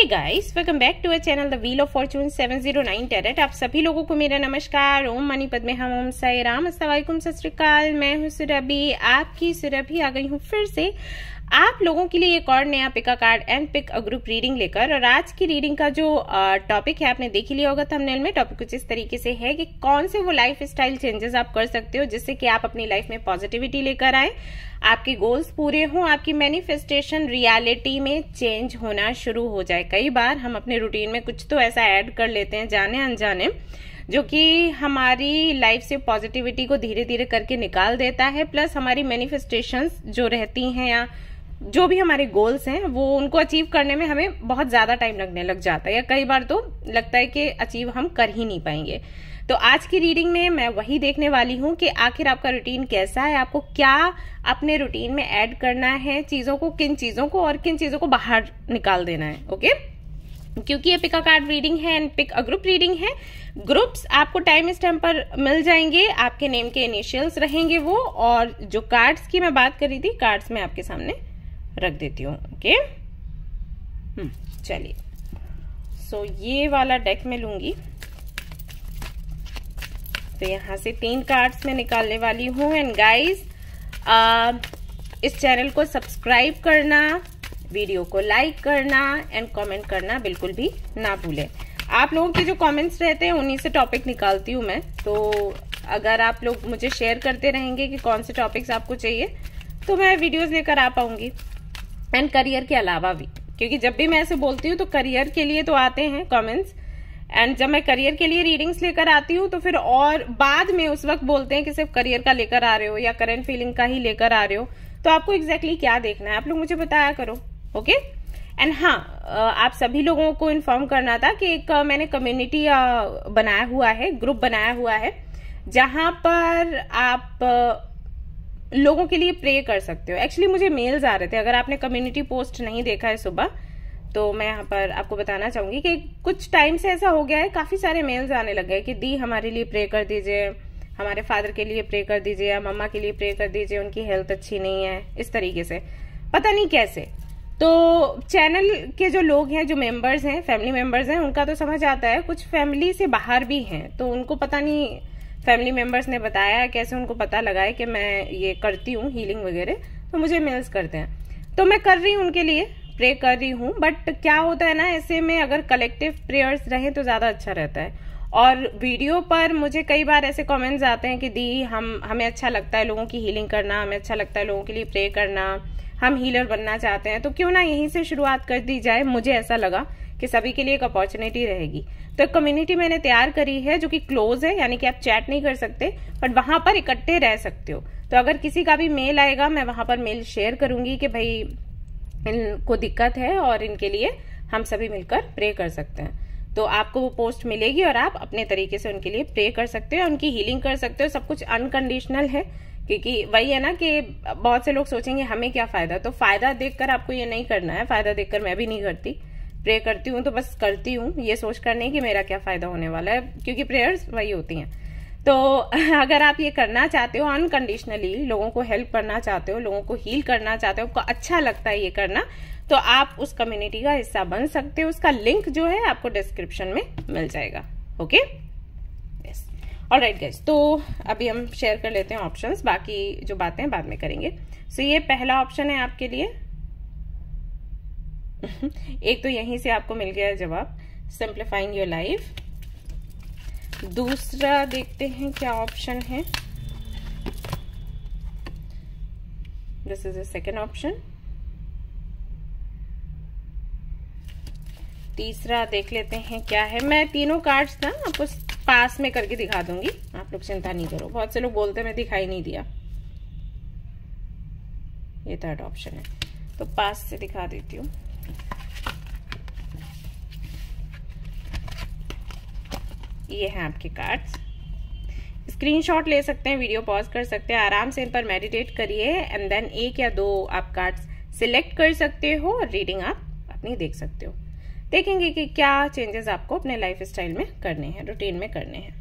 Hey guys welcome back to our channel the wheel of fortune 709 tarot आप सभी लोगों को मेरा नमस्कार ओम मनीपद में हम ओम साई राम असलम सत श्रीकाल मैं हूँ सुरभि आपकी सुरभि आ गई हूँ फिर से आप लोगों के लिए एक और नया pick card and pick a group reading लेकर और आज की रीडिंग का जो टॉपिक है आपने देख ही लिया होगा थंबनेल में टॉपिक कुछ इस तरीके से है कि कौन से वो लाइफ स्टाइल चेंजेस आप कर सकते हो जिससे कि आप अपनी लाइफ में पॉजिटिविटी लेकर आए आपके गोल्स पूरे हों आपकी मैनिफेस्टेशन रियालिटी में चेंज होना शुरू हो जाए कई बार हम अपने रूटीन में कुछ तो ऐसा ऐड कर लेते हैं जाने अनजाने जो कि हमारी लाइफ से पॉजिटिविटी को धीरे धीरे करके निकाल देता है प्लस हमारी मैनिफेस्टेशंस जो रहती हैं या जो भी हमारे गोल्स हैं वो उनको अचीव करने में हमें बहुत ज़्यादा टाइम लगने लग जाता है या कई बार तो लगता है कि अचीव हम कर ही नहीं पाएंगे तो आज की रीडिंग में मैं वही देखने वाली हूं कि आखिर आपका रूटीन कैसा है आपको क्या अपने रूटीन में ऐड करना है चीज़ों को किन चीज़ों को और किन चीज़ों को बाहर निकाल देना है ओके क्योंकि ये पिक अ कार्ड रीडिंग है and pick a group reading है ग्रुप्स आपको टाइम टाइम पर मिल जाएंगे आपके नेम के इनिशियल्स रहेंगे वो और जो कार्ड्स की मैं बात कर रही थी कार्ड्स में आपके सामने रख देती हूँ ओके हम्म, चलिए सो so, ये वाला डेक मैं लूंगी तो यहाँ से तीन कार्ड्स में निकालने वाली हूँ एंड गाइज इस चैनल को सब्सक्राइब करना वीडियो को लाइक करना एंड कमेंट करना बिल्कुल भी ना भूलें आप लोगों के जो कमेंट्स रहते हैं उन्हीं से टॉपिक निकालती हूँ मैं तो अगर आप लोग मुझे शेयर करते रहेंगे कि कौन से टॉपिक्स आपको चाहिए तो मैं वीडियोस लेकर आ पाऊंगी एंड करियर के अलावा भी क्योंकि जब भी मैं ऐसे बोलती हूँ तो करियर के लिए तो आते हैं कमेंट्स एंड जब मैं करियर के लिए रीडिंग्स लेकर आती हूँ तो फिर और बाद में उस वक्त बोलते हैं कि सिर्फ करियर का लेकर आ रहे हो या करंट फीलिंग का ही लेकर आ रहे हो तो आपको एग्जैक्टली exactly क्या देखना है आप लोग मुझे बताया करो ओके एंड हाँ आप सभी लोगों को इन्फॉर्म करना था कि एक मैंने कम्युनिटी बनाया हुआ है ग्रुप बनाया हुआ है जहां पर आप लोगों के लिए प्रे कर सकते हो एक्चुअली मुझे मेल्स आ रहे थे अगर आपने कम्युनिटी पोस्ट नहीं देखा है सुबह तो मैं यहाँ पर आपको बताना चाहूंगी कि कुछ टाइम से ऐसा हो गया है काफी सारे मेल्स आने लग गए कि दी हमारे लिए प्रे कर दीजिए हमारे फादर के लिए प्रे कर दीजिए या मम्मा के लिए प्रे कर दीजिए उनकी हेल्थ अच्छी नहीं है इस तरीके से पता नहीं कैसे तो चैनल के जो लोग हैं जो मेंबर्स हैं फैमिली मेंबर्स हैं उनका तो समझ आता है कुछ फैमिली से बाहर भी हैं तो उनको पता नहीं फैमिली मेम्बर्स ने बताया कैसे उनको पता लगा है कि मैं ये करती हूँ हीलिंग वगैरह तो मुझे मेल्स करते हैं तो मैं कर रही हूँ उनके लिए प्रे कर रही हूँ बट क्या होता है ना ऐसे में अगर कलेक्टिव प्रेयर्स रहें तो ज़्यादा अच्छा रहता है और वीडियो पर मुझे कई बार ऐसे कमेंट्स आते हैं कि दी हम हमें अच्छा लगता है लोगों की हीलिंग करना हमें अच्छा लगता है लोगों के लिए प्रे करना हम हीलर बनना चाहते हैं तो क्यों ना यहीं से शुरुआत कर दी जाए मुझे ऐसा लगा कि सभी के लिए एक अपॉर्चुनिटी रहेगी तो एक कम्युनिटी मैंने तैयार करी है जो कि क्लोज है यानी कि आप चैट नहीं कर सकते बट वहां पर इकट्ठे रह सकते हो तो अगर किसी का भी मेल आएगा मैं वहां पर मेल शेयर करूंगी कि भाई इनको दिक्कत है और इनके लिए हम सभी मिलकर प्रे कर सकते हैं तो आपको वो पोस्ट मिलेगी और आप अपने तरीके से उनके लिए प्रे कर सकते हो उनकी हीलिंग कर सकते हो सब कुछ अनकंडीशनल है क्योंकि वही है ना कि बहुत से लोग सोचेंगे हमें क्या फ़ायदा तो फ़ायदा देखकर आपको ये नहीं करना है फ़ायदा देखकर मैं भी नहीं करती प्रे करती हूँ तो बस करती हूँ ये सोच कर नहीं कि मेरा क्या फ़ायदा होने वाला है क्योंकि प्रेयर्स वही होती हैं तो अगर आप ये करना चाहते हो अनकंडीशनली लोगों को हेल्प करना चाहते हो लोगों को हील करना चाहते हो आपको अच्छा लगता है ये करना तो आप उस कम्युनिटी का हिस्सा बन सकते हो उसका लिंक जो है आपको डिस्क्रिप्शन में मिल जाएगा ओके और राइट गैस तो अभी हम शेयर कर लेते हैं ऑप्शंस बाकी जो बातें बाद में करेंगे सो so, ये पहला ऑप्शन है आपके लिए एक तो यहीं से आपको मिल गया जवाब सिंप्लीफाइंग योर लाइफ दूसरा देखते हैं क्या ऑप्शन है this is a second option तीसरा देख लेते हैं क्या है मैं तीनों कार्ड्स ना आपको पास में करके दिखा दूंगी आप लोग चिंता नहीं करो बहुत से लोग बोलते मैं दिखाई नहीं दिया ये थर्ड ऑप्शन है तो पास से दिखा देती हूँ ये हैं आपके कार्ड्स स्क्रीनशॉट ले सकते हैं वीडियो पॉज कर सकते हैं आराम से इन पर मेडिटेट करिए एंड देन एक या दो आप कार्ड्स सिलेक्ट कर सकते हो और रीडिंग आप अपनी देख सकते हो देखेंगे कि क्या चेंजेस आपको अपने लाइफ स्टाइल में करने हैं रूटीन में करने हैं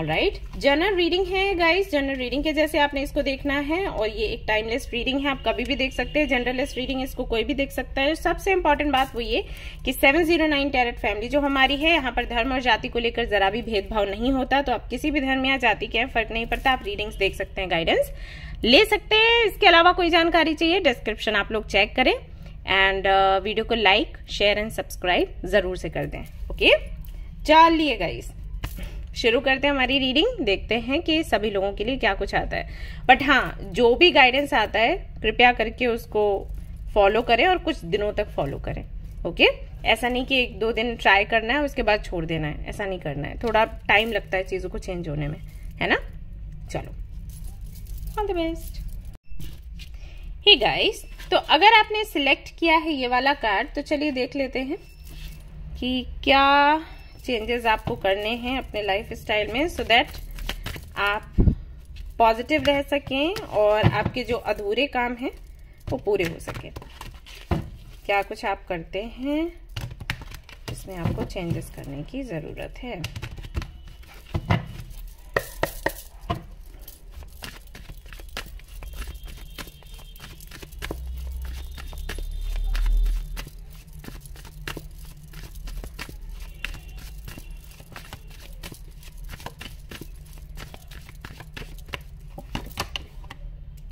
राइट जनरल रीडिंग है गाइस जनरल रीडिंग के जैसे आपने इसको देखना है और ये एक टाइमलेस रीडिंग है आप कभी भी देख सकते हैं जनरलेस रीडिंग इसको कोई भी देख सकता है सबसे इम्पोर्टेंट बात वो ये कि 709 जीरो टैरेट फैमिली जो हमारी है यहाँ पर धर्म और जाति को लेकर जरा भी भेदभाव नहीं होता तो आप किसी भी धर्म या जाति के फर्क नहीं पड़ता आप रीडिंग देख सकते हैं गाइडेंस ले सकते हैं इसके अलावा कोई जानकारी चाहिए डिस्क्रिप्शन आप लोग चेक करें एंड वीडियो uh, को लाइक शेयर एंड सब्सक्राइब जरूर से कर दें ओके लिए गाइस शुरू करते हैं हमारी रीडिंग देखते हैं कि सभी लोगों के लिए क्या कुछ आता है बट हाँ जो भी गाइडेंस आता है कृपया करके उसको फॉलो करें और कुछ दिनों तक फॉलो करें ओके ऐसा नहीं कि एक दो दिन ट्राई करना है उसके बाद छोड़ देना है ऐसा नहीं करना है थोड़ा टाइम लगता है चीज़ों को चेंज होने में है ना चलो ऑल द बेस्ट ही गाइस तो अगर आपने सिलेक्ट किया है ये वाला कार्ड तो चलिए देख लेते हैं कि क्या चेंजेस आपको करने हैं अपने लाइफ स्टाइल में सो so दैट आप पॉजिटिव रह सकें और आपके जो अधूरे काम हैं वो पूरे हो सके क्या कुछ आप करते हैं इसमें आपको चेंजेस करने की ज़रूरत है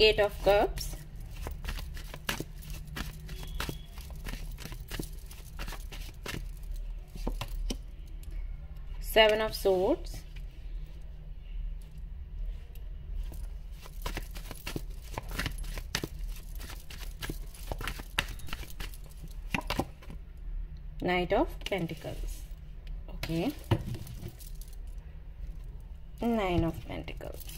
eight of cups seven of swords knight of pentacles okay nine of pentacles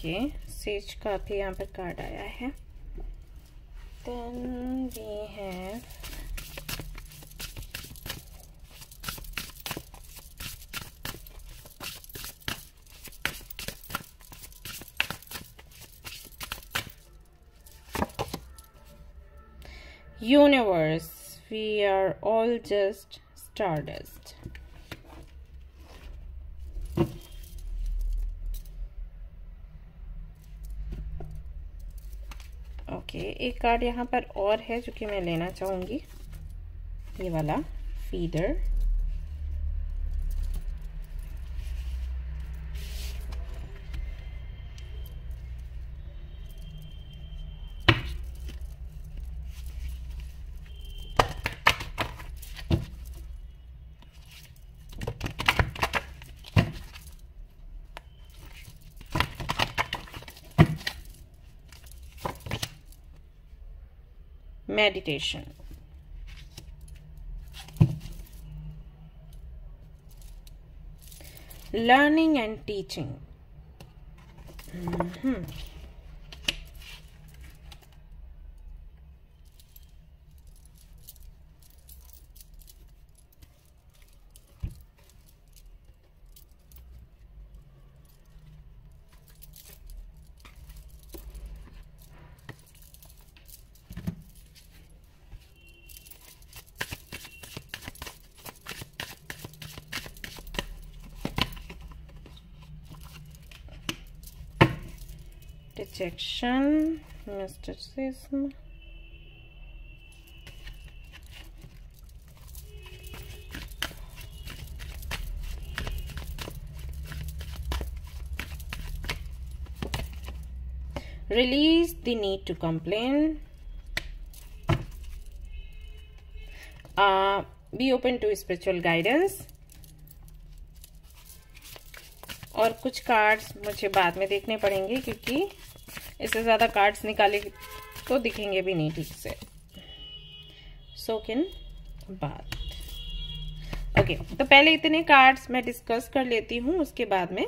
okay sage का भी यहाँ पर कार्ड आया है देन वी है universe we are all just start card यहाँ पर और है जो कि मैं लेना चाहूँगी ये वाला फीडर meditation. Learning and teaching. Mm -hmm. rejection, mysticism, release the need to complain uh, be open to spiritual guidance और कुछ कार्ड्स मुझे बाद में देखने पड़ेंगे क्योंकि इससे ज़्यादा कार्ड्स निकाले तो दिखेंगे भी नहीं ठीक से सो किन बात ओके तो पहले इतने कार्ड्स मैं डिस्कस कर लेती हूँ उसके बाद में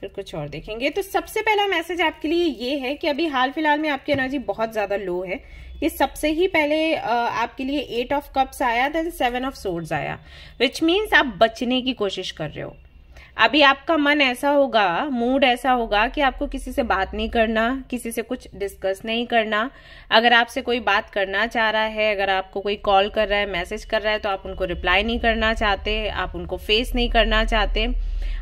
फिर कुछ और देखेंगे तो सबसे पहला मैसेज आपके लिए ये है कि अभी हाल फिलहाल में आपकी एनर्जी बहुत ज़्यादा लो है ये सबसे ही पहले आपके लिए एट ऑफ कप्स आया देन सेवन ऑफ सोर्ड्स आया विच मीन्स आप बचने की कोशिश कर रहे हो अभी आपका मन ऐसा होगा मूड ऐसा होगा कि आपको किसी से बात नहीं करना किसी से कुछ डिस्कस नहीं करना अगर आपसे कोई बात करना चाह रहा है अगर आपको कोई कॉल कर रहा है मैसेज कर रहा है तो आप उनको रिप्लाई नहीं करना चाहते आप उनको फेस नहीं करना चाहते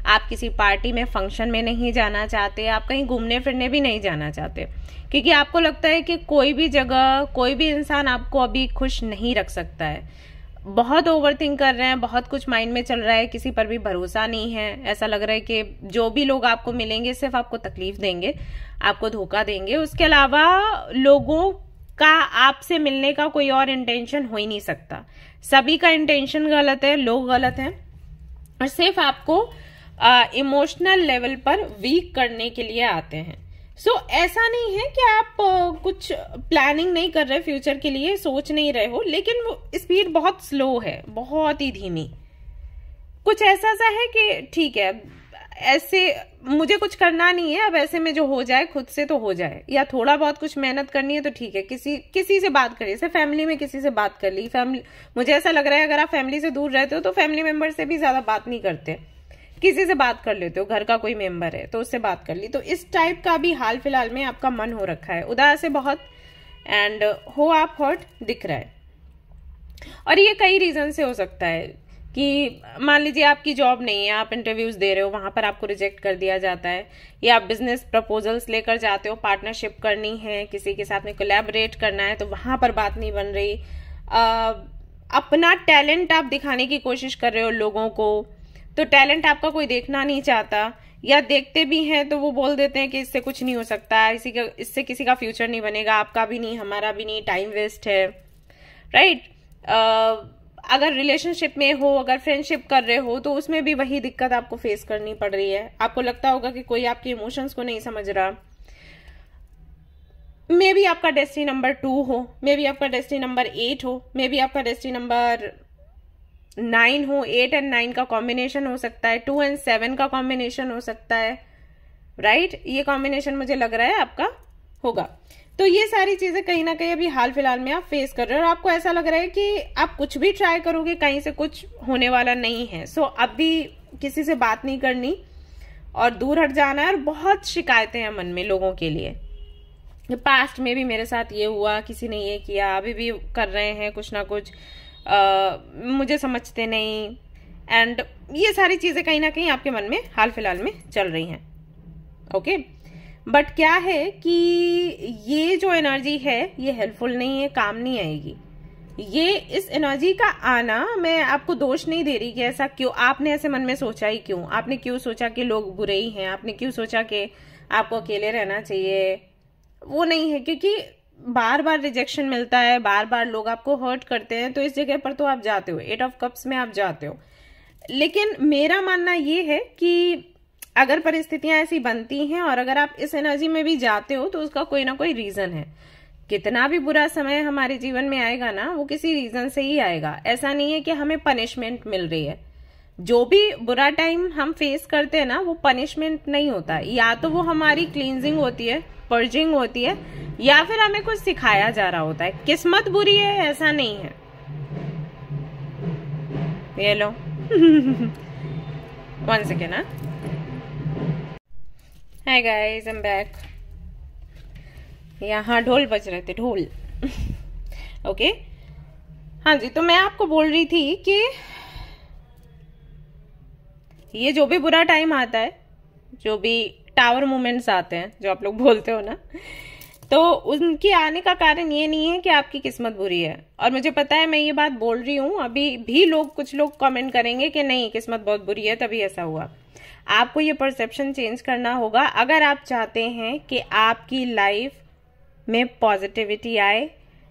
आप किसी पार्टी में फंक्शन में नहीं जाना चाहते आप कहीं घूमने फिरने भी नहीं जाना चाहते क्योंकि आपको लगता है कि कोई भी जगह कोई भी इंसान आपको अभी खुश नहीं रख सकता है बहुत ओवर थिंक कर रहे हैं बहुत कुछ माइंड में चल रहा है किसी पर भी भरोसा नहीं है ऐसा लग रहा है कि जो भी लोग आपको मिलेंगे सिर्फ आपको तकलीफ देंगे आपको धोखा देंगे उसके अलावा लोगों का आपसे मिलने का कोई और इंटेंशन हो ही नहीं सकता सभी का इंटेंशन गलत है लोग गलत हैं और सिर्फ आपको इमोशनल लेवल पर वीक करने के लिए आते हैं सो so, ऐसा नहीं है कि आप कुछ प्लानिंग नहीं कर रहे फ्यूचर के लिए सोच नहीं रहे हो लेकिन वो स्पीड बहुत स्लो है बहुत ही धीमी कुछ ऐसा सा है कि ठीक है ऐसे मुझे कुछ करना नहीं है अब ऐसे में जो हो जाए खुद से तो हो जाए या थोड़ा बहुत कुछ मेहनत करनी है तो ठीक है किसी किसी से बात करिए फैमिली में किसी से बात कर ली फैमिली मुझे ऐसा लग रहा है अगर आप फैमिली से दूर रहते हो तो फैमिली मेम्बर से भी ज़्यादा बात नहीं करते किसी से बात कर लेते हो घर का कोई मेंबर है तो उससे बात कर ली तो इस टाइप का भी हाल फिलहाल में आपका मन हो रखा है उदास है बहुत एंड हो आप हॉट दिख रहा है और ये कई रीजन से हो सकता है कि मान लीजिए आपकी जॉब नहीं है आप इंटरव्यूज दे रहे हो वहां पर आपको रिजेक्ट कर दिया जाता है या आप बिजनेस प्रपोजल्स लेकर जाते हो पार्टनरशिप करनी है किसी के साथ में कोलेबरेट करना है तो वहां पर बात नहीं बन रही आ, अपना टैलेंट आप दिखाने की कोशिश कर रहे हो लोगों को तो टैलेंट आपका कोई देखना नहीं चाहता या देखते भी हैं तो वो बोल देते हैं कि इससे कुछ नहीं हो सकता इसी का इससे किसी का फ्यूचर नहीं बनेगा आपका भी नहीं हमारा भी नहीं टाइम वेस्ट है राइट right? अगर रिलेशनशिप में हो अगर फ्रेंडशिप कर रहे हो तो उसमें भी वही दिक्कत आपको फेस करनी पड़ रही है आपको लगता होगा कि कोई आपके इमोशंस को नहीं समझ रहा मे बी आपका डेस्टिनी नंबर टू हो मे बी आपका डेस्टिनी नंबर एट हो मे बी आपका डेस्टिनी नंबर नाइन हो एट एंड नाइन का कॉम्बिनेशन हो सकता है टू एंड सेवन का कॉम्बिनेशन हो सकता है राइट right? ये कॉम्बिनेशन मुझे लग रहा है आपका होगा तो ये सारी चीज़ें कहीं ना कहीं अभी हाल फिलहाल में आप फेस कर रहे हो और आपको ऐसा लग रहा है कि आप कुछ भी ट्राई करोगे कहीं से कुछ होने वाला नहीं है सो so, अभी किसी से बात नहीं करनी और दूर हट जाना है और बहुत शिकायतें हैं मन में लोगों के लिए पास्ट में भी मेरे साथ ये हुआ किसी ने ये किया अभी भी कर रहे हैं कुछ ना कुछ मुझे समझते नहीं एंड ये सारी चीज़ें कहीं ना कहीं आपके मन में हाल फिलहाल में चल रही हैं ओके बट क्या है कि ये जो एनर्जी है ये हेल्पफुल नहीं है काम नहीं आएगी ये इस एनर्जी का आना मैं आपको दोष नहीं दे रही कि ऐसा क्यों आपने ऐसे मन में सोचा ही क्यों आपने क्यों सोचा कि लोग बुरे ही हैं आपने क्यों सोचा कि आपको अकेले रहना चाहिए वो नहीं है क्योंकि बार बार रिजेक्शन मिलता है बार बार लोग आपको हर्ट करते हैं तो इस जगह पर तो आप जाते हो एट ऑफ कप्स में आप जाते हो लेकिन मेरा मानना ये है कि अगर परिस्थितियां ऐसी बनती हैं और अगर आप इस एनर्जी में भी जाते हो तो उसका कोई ना कोई रीजन है कितना भी बुरा समय हमारे जीवन में आएगा ना वो किसी रीजन से ही आएगा ऐसा नहीं है कि हमें पनिशमेंट मिल रही है जो भी बुरा टाइम हम फेस करते हैं ना वो पनिशमेंट नहीं होता या तो वो हमारी क्लींजिंग होती है पर्जिंग होती है या फिर हमें कुछ सिखाया जा रहा होता है किस्मत बुरी है ऐसा नहीं है ये लो one second hi guys am back यहाँ ढोल बज रहे थे ढोल ओके okay? हाँ जी तो मैं आपको बोल रही थी कि ये जो भी बुरा टाइम आता है जो भी टावर मोमेंट्स आते हैं जो आप लोग बोलते हो ना तो उनके आने का कारण ये नहीं है कि आपकी किस्मत बुरी है और मुझे पता है मैं ये बात बोल रही हूँ अभी भी लोग कुछ लोग कमेंट करेंगे कि नहीं किस्मत बहुत बुरी है तभी ऐसा हुआ आपको ये परसेप्शन चेंज करना होगा अगर आप चाहते हैं कि आपकी लाइफ में पॉजिटिविटी आए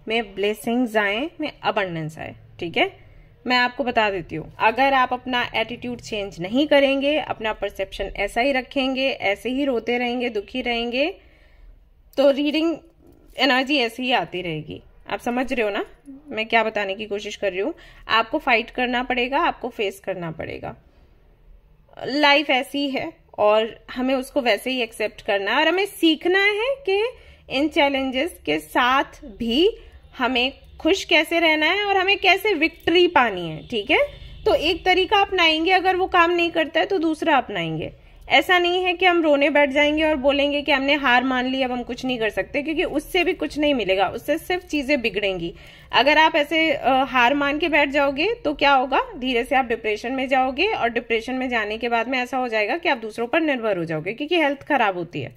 में ब्लेसिंग्स आए में अबंडेंस आए ठीक है मैं आपको बता देती हूँ अगर आप अपना एटीट्यूड चेंज नहीं करेंगे अपना परसेप्शन ऐसा ही रखेंगे ऐसे ही रोते रहेंगे दुखी रहेंगे तो रीडिंग एनर्जी ऐसी ही आती रहेगी आप समझ रहे हो ना मैं क्या बताने की कोशिश कर रही हूँ आपको फाइट करना पड़ेगा आपको फेस करना पड़ेगा लाइफ ऐसी है और हमें उसको वैसे ही एक्सेप्ट करना है और हमें सीखना है कि इन चैलेंजेस के साथ भी हमें खुश कैसे रहना है और हमें कैसे विक्ट्री पानी है ठीक है तो एक तरीका अपनाएंगे अगर वो काम नहीं करता है तो दूसरा अपनाएंगे ऐसा नहीं है कि हम रोने बैठ जाएंगे और बोलेंगे कि हमने हार मान ली अब हम कुछ नहीं कर सकते क्योंकि उससे भी कुछ नहीं मिलेगा उससे सिर्फ चीजें बिगड़ेंगी अगर आप ऐसे हार मान के बैठ जाओगे तो क्या होगा धीरे से आप डिप्रेशन में जाओगे और डिप्रेशन में जाने के बाद में ऐसा हो जाएगा कि आप दूसरों पर निर्भर हो जाओगे क्योंकि हेल्थ खराब होती है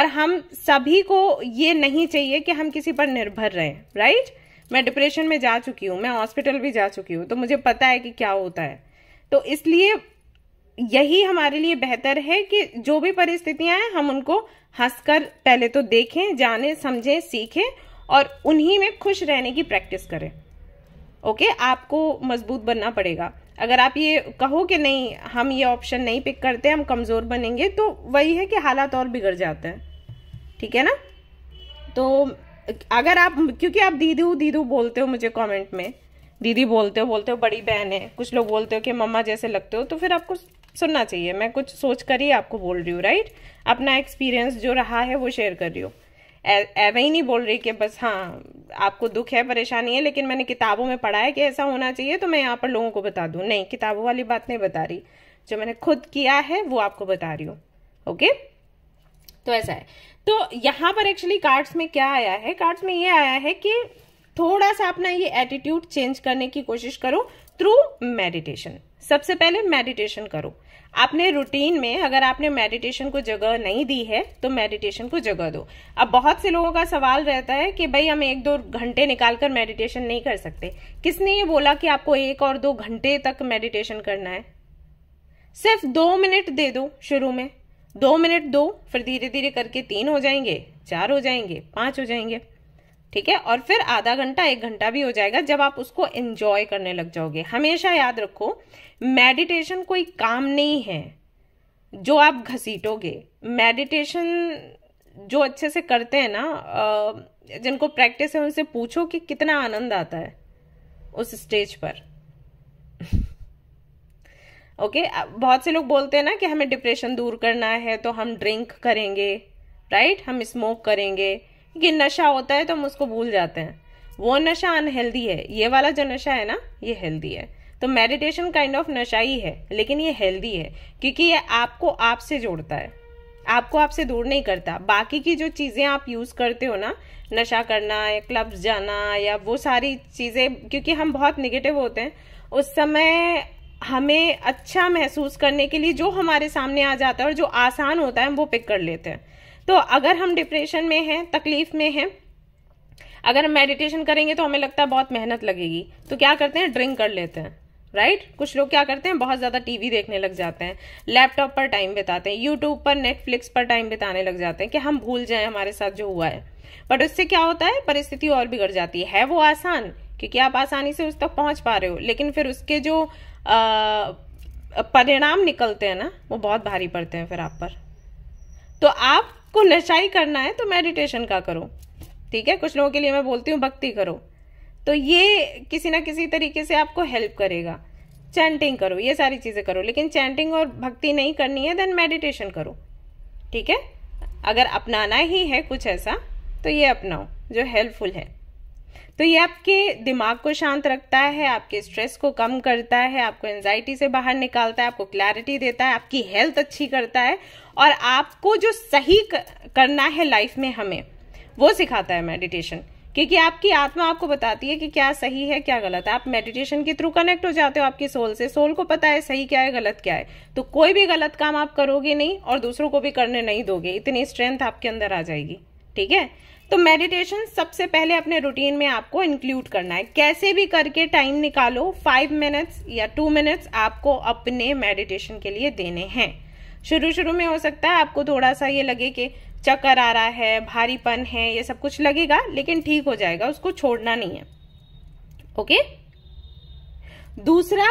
और हम सभी को ये नहीं चाहिए कि हम किसी पर निर्भर रहें राइट मैं डिप्रेशन में जा चुकी हूँ मैं हॉस्पिटल भी जा चुकी हूँ तो मुझे पता है कि क्या होता है तो इसलिए यही हमारे लिए बेहतर है कि जो भी परिस्थितियां हैं हम उनको हंसकर पहले तो देखें जाने समझें सीखें और उन्हीं में खुश रहने की प्रैक्टिस करें ओके आपको मजबूत बनना पड़ेगा अगर आप ये कहो कि नहीं हम ये ऑप्शन नहीं पिक करते हम कमज़ोर बनेंगे तो वही है कि हालात और बिगड़ जाते हैं ठीक है ना तो अगर आप क्योंकि आप दीदू दीदू बोलते हो मुझे कमेंट में दीदी बोलते हो बोलते हो बड़ी बहन है कुछ लोग बोलते हो कि मम्मा जैसे लगते हो तो फिर आपको सुनना चाहिए मैं कुछ सोच कर ही आपको बोल रही हूँ राइट अपना एक्सपीरियंस जो रहा है वो शेयर कर रही हूँ ऐवे ही नहीं बोल रही कि बस हाँ आपको दुख है परेशानी है लेकिन मैंने किताबों में पढ़ा है कि ऐसा होना चाहिए तो मैं यहाँ पर लोगों को बता दूँ नहीं किताबों वाली बात नहीं बता रही जो मैंने खुद किया है वो आपको बता रही हूँ ओके तो ऐसा है तो यहाँ पर एक्चुअली कार्ड्स में क्या आया है कार्ड्स में ये आया है कि थोड़ा सा अपना ये एटीट्यूड चेंज करने की कोशिश करो थ्रू मेडिटेशन सबसे पहले मेडिटेशन करो आपने रूटीन में अगर आपने मेडिटेशन को जगह नहीं दी है तो मेडिटेशन को जगह दो अब बहुत से लोगों का सवाल रहता है कि भाई हम एक दो घंटे निकाल कर मेडिटेशन नहीं कर सकते किसने ये बोला कि आपको एक और दो घंटे तक मेडिटेशन करना है सिर्फ दो मिनट दे दो शुरू में दो मिनट दो फिर धीरे धीरे करके तीन हो जाएंगे चार हो जाएंगे पाँच हो जाएंगे ठीक है और फिर आधा घंटा एक घंटा भी हो जाएगा जब आप उसको एंजॉय करने लग जाओगे हमेशा याद रखो मेडिटेशन कोई काम नहीं है जो आप घसीटोगे मेडिटेशन जो अच्छे से करते हैं ना जिनको प्रैक्टिस है उनसे पूछो कि कितना आनंद आता है उस स्टेज पर ओके बहुत से लोग बोलते हैं ना कि हमें डिप्रेशन दूर करना है तो हम ड्रिंक करेंगे राइट हम स्मोक करेंगे क्योंकि नशा होता है तो हम उसको भूल जाते हैं वो नशा अनहेल्दी है ये वाला जो नशा है ना ये हेल्दी है तो मेडिटेशन काइंड ऑफ नशा ही है लेकिन ये हेल्दी है क्योंकि ये आपको आपसे जोड़ता है आपको आपसे दूर नहीं करता बाकी की जो चीज़ें आप यूज़ करते हो ना नशा करना या क्लब्स जाना या वो सारी चीज़ें क्योंकि हम बहुत निगेटिव होते हैं उस समय हमें अच्छा महसूस करने के लिए जो हमारे सामने आ जाता है और जो आसान होता है वो पिक कर लेते हैं तो अगर हम डिप्रेशन में हैं तकलीफ में हैं अगर हम मेडिटेशन करेंगे तो हमें लगता है बहुत मेहनत लगेगी तो क्या करते हैं ड्रिंक कर लेते हैं राइट right? कुछ लोग क्या करते हैं बहुत ज़्यादा टीवी देखने लग जाते हैं लैपटॉप पर टाइम बिताते हैं यूट्यूब पर नेटफ्लिक्स पर टाइम बिताने लग जाते हैं कि हम भूल जाएं हमारे साथ जो हुआ है बट उससे क्या होता है परिस्थिति और बिगड़ जाती है, है वो आसान क्योंकि आप आसानी से उस तक पहुंच पा रहे हो लेकिन फिर उसके जो परिणाम निकलते हैं ना वो बहुत भारी पड़ते हैं फिर आप पर तो आपको नशाई करना है तो मेडिटेशन का करो ठीक है कुछ लोगों के लिए मैं बोलती हूँ भक्ति करो तो ये किसी ना किसी तरीके से आपको हेल्प करेगा चैंटिंग करो ये सारी चीज़ें करो लेकिन चैंटिंग और भक्ति नहीं करनी है देन मेडिटेशन करो ठीक है अगर अपनाना ही है कुछ ऐसा तो ये अपनाओ जो हेल्पफुल है तो ये आपके दिमाग को शांत रखता है आपके स्ट्रेस को कम करता है आपको एनजाइटी से बाहर निकालता है आपको क्लैरिटी देता है आपकी हेल्थ अच्छी करता है और आपको जो सही करना है लाइफ में हमें वो सिखाता है मेडिटेशन क्योंकि आपकी आत्मा आपको बताती है कि क्या सही है क्या गलत है आप मेडिटेशन के थ्रू कनेक्ट हो जाते हो आपके सोल से सोल को पता है सही क्या है गलत क्या है तो कोई भी गलत काम आप करोगे नहीं और दूसरों को भी करने नहीं दोगे इतनी स्ट्रेंथ आपके अंदर आ जाएगी ठीक है तो मेडिटेशन सबसे पहले अपने रूटीन में आपको इंक्लूड करना है कैसे भी करके टाइम निकालो फाइव मिनट्स या टू मिनट्स आपको अपने मेडिटेशन के लिए देने हैं शुरू शुरू में हो सकता है आपको थोड़ा सा ये लगे कि चक्कर आ रहा है भारीपन है ये सब कुछ लगेगा लेकिन ठीक हो जाएगा उसको छोड़ना नहीं है ओके दूसरा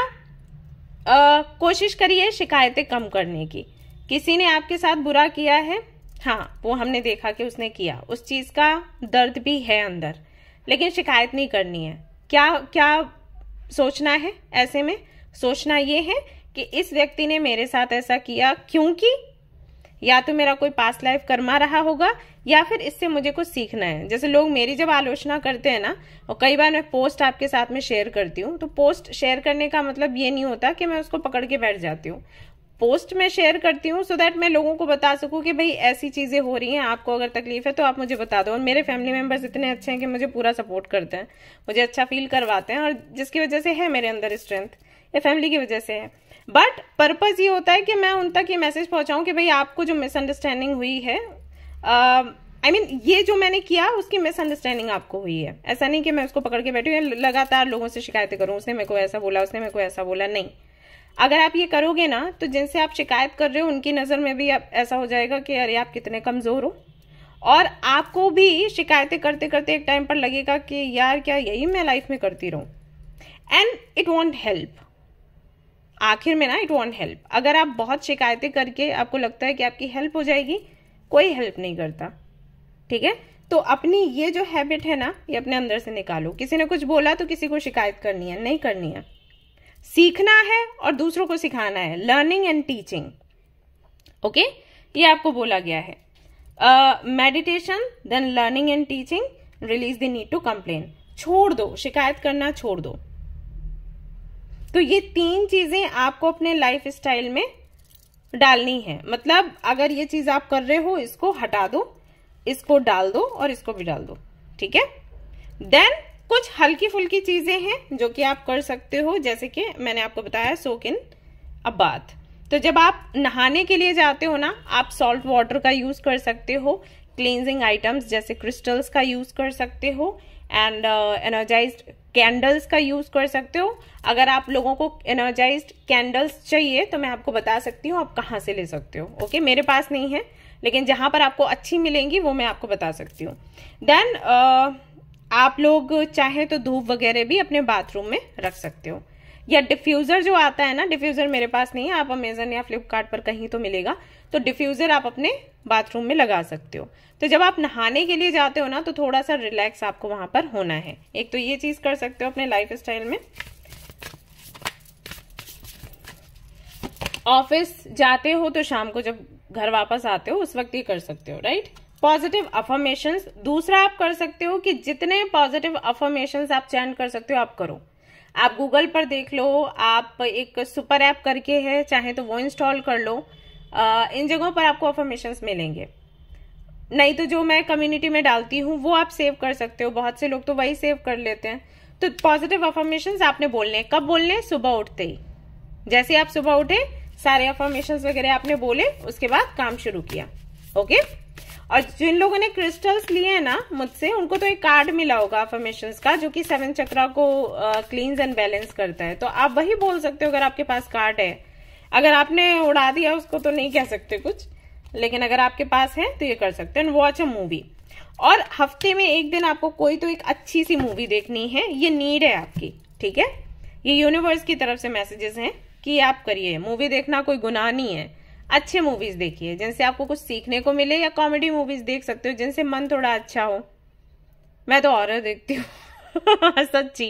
आ, कोशिश करिए शिकायतें कम करने की किसी ने आपके साथ बुरा किया है हाँ वो हमने देखा कि उसने किया उस चीज़ का दर्द भी है अंदर लेकिन शिकायत नहीं करनी है क्या क्या सोचना है ऐसे में सोचना ये है कि इस व्यक्ति ने मेरे साथ ऐसा किया क्योंकि या तो मेरा कोई पास्ट लाइफ कर्मा रहा होगा या फिर इससे मुझे कुछ सीखना है जैसे लोग मेरी जब आलोचना करते हैं ना और कई बार मैं पोस्ट आपके साथ में शेयर करती हूँ तो पोस्ट शेयर करने का मतलब ये नहीं होता कि मैं उसको पकड़ के बैठ जाती हूँ पोस्ट में शेयर करती हूँ सो दैट मैं लोगों को बता सकूँ कि भाई ऐसी चीज़ें हो रही हैं आपको अगर तकलीफ है तो आप मुझे बता दो और मेरे फैमिली मेम्बर्स इतने अच्छे हैं कि मुझे पूरा सपोर्ट करते हैं मुझे अच्छा फील करवाते हैं और जिसकी वजह से है मेरे अंदर स्ट्रेंथ ये फैमिली की वजह से है बट पर्पज ये होता है कि मैं उन तक ये मैसेज पहुँचाऊँ कि भाई आपको जो मिसअंडरस्टैंडिंग हुई है आई uh, मीन mean, ये जो मैंने किया उसकी मिसअंडरस्टैंडिंग आपको हुई है ऐसा नहीं कि मैं उसको पकड़ के बैठी हूँ लगातार लोगों से शिकायतें करूँ उसने मेरे को ऐसा बोला उसने मेरे को ऐसा बोला नहीं अगर आप ये करोगे ना तो जिनसे आप शिकायत कर रहे हो उनकी नज़र में भी आप ऐसा हो जाएगा कि अरे आप कितने कमज़ोर हो और आपको भी शिकायतें करते करते एक टाइम पर लगेगा कि यार क्या यही मैं लाइफ में करती रहूँ एंड इट वॉन्ट हेल्प आखिर में ना इट वॉन्ट हेल्प अगर आप बहुत शिकायतें करके आपको लगता है कि आपकी हेल्प हो जाएगी कोई हेल्प नहीं करता ठीक है तो अपनी ये जो हैबिट है ना ये अपने अंदर से निकालो किसी ने कुछ बोला तो किसी को शिकायत करनी है नहीं करनी है सीखना है और दूसरों को सिखाना है लर्निंग एंड टीचिंग ओके ये आपको बोला गया है meditation then learning and teaching release the need to complain छोड़ दो शिकायत करना छोड़ दो तो ये तीन चीजें आपको अपने लाइफ स्टाइल में डालनी है मतलब अगर ये चीज आप कर रहे हो इसको हटा दो इसको डाल दो और इसको भी डाल दो ठीक है देन कुछ हल्की फुल्की चीज़ें हैं जो कि आप कर सकते हो जैसे कि मैंने आपको बताया सोक इन अ बाथ तो जब आप नहाने के लिए जाते हो ना आप सॉल्ट वाटर का यूज़ कर सकते हो क्लींजिंग आइटम्स जैसे क्रिस्टल्स का यूज़ कर सकते हो एंड एनर्जाइज कैंडल्स का यूज़ कर सकते हो अगर आप लोगों को एनर्जाइज कैंडल्स चाहिए तो मैं आपको बता सकती हूँ आप कहाँ से ले सकते हो ओके okay? मेरे पास नहीं है लेकिन जहाँ पर आपको अच्छी मिलेंगी वो मैं आपको बता सकती हूँ देन आप लोग चाहे तो धूप वगैरह भी अपने बाथरूम में रख सकते हो या डिफ्यूज़र जो आता है ना डिफ्यूज़र मेरे पास नहीं है आप अमेजन या फ्लिपकार्ट पर कहीं तो मिलेगा तो डिफ्यूज़र आप अपने बाथरूम में लगा सकते हो तो जब आप नहाने के लिए जाते हो ना तो थोड़ा सा रिलैक्स आपको वहां पर होना है एक तो ये चीज़ कर सकते हो अपने लाइफ स्टाइल में ऑफिस जाते हो तो शाम को जब घर वापस आते हो उस वक्त ये कर सकते हो राइट पॉजिटिव अफर्मेशन दूसरा आप कर सकते हो कि जितने पॉजिटिव अफर्मेशन आप चैन कर सकते हो आप करो आप गूगल पर देख लो आप एक सुपर ऐप करके है चाहे तो वो इंस्टॉल कर लो आ, इन जगहों पर आपको अफर्मेशन मिलेंगे नहीं तो जो मैं कम्युनिटी में डालती हूँ वो आप सेव कर सकते हो बहुत से लोग तो वही सेव कर लेते हैं तो पॉजिटिव अफर्मेशन आपने बोलने कब बोलने सुबह उठते ही जैसे आप सुबह उठे सारे अफर्मेशन वगैरह आपने बोले उसके बाद काम शुरू किया ओके और जिन लोगों ने क्रिस्टल्स लिए हैं ना मुझसे उनको तो एक कार्ड मिला होगा अफर्मेशन का जो कि सेवन चक्रा को क्लींस एंड बैलेंस करता है तो आप वही बोल सकते हो अगर आपके पास कार्ड है अगर आपने उड़ा दिया उसको तो नहीं कह सकते कुछ लेकिन अगर आपके पास है तो ये कर सकते हैं वॉच अ मूवी और हफ्ते में एक दिन आपको कोई तो एक अच्छी सी मूवी देखनी है ये नीड है आपकी ठीक है ये यूनिवर्स की तरफ से मैसेजेस हैं कि आप करिए मूवी देखना कोई गुनाह नहीं है अच्छे मूवीज देखिए जिनसे आपको कुछ सीखने को मिले या कॉमेडी मूवीज देख सकते हो जिनसे मन थोड़ा अच्छा हो मैं तो हॉरर देखती हूँ सच्ची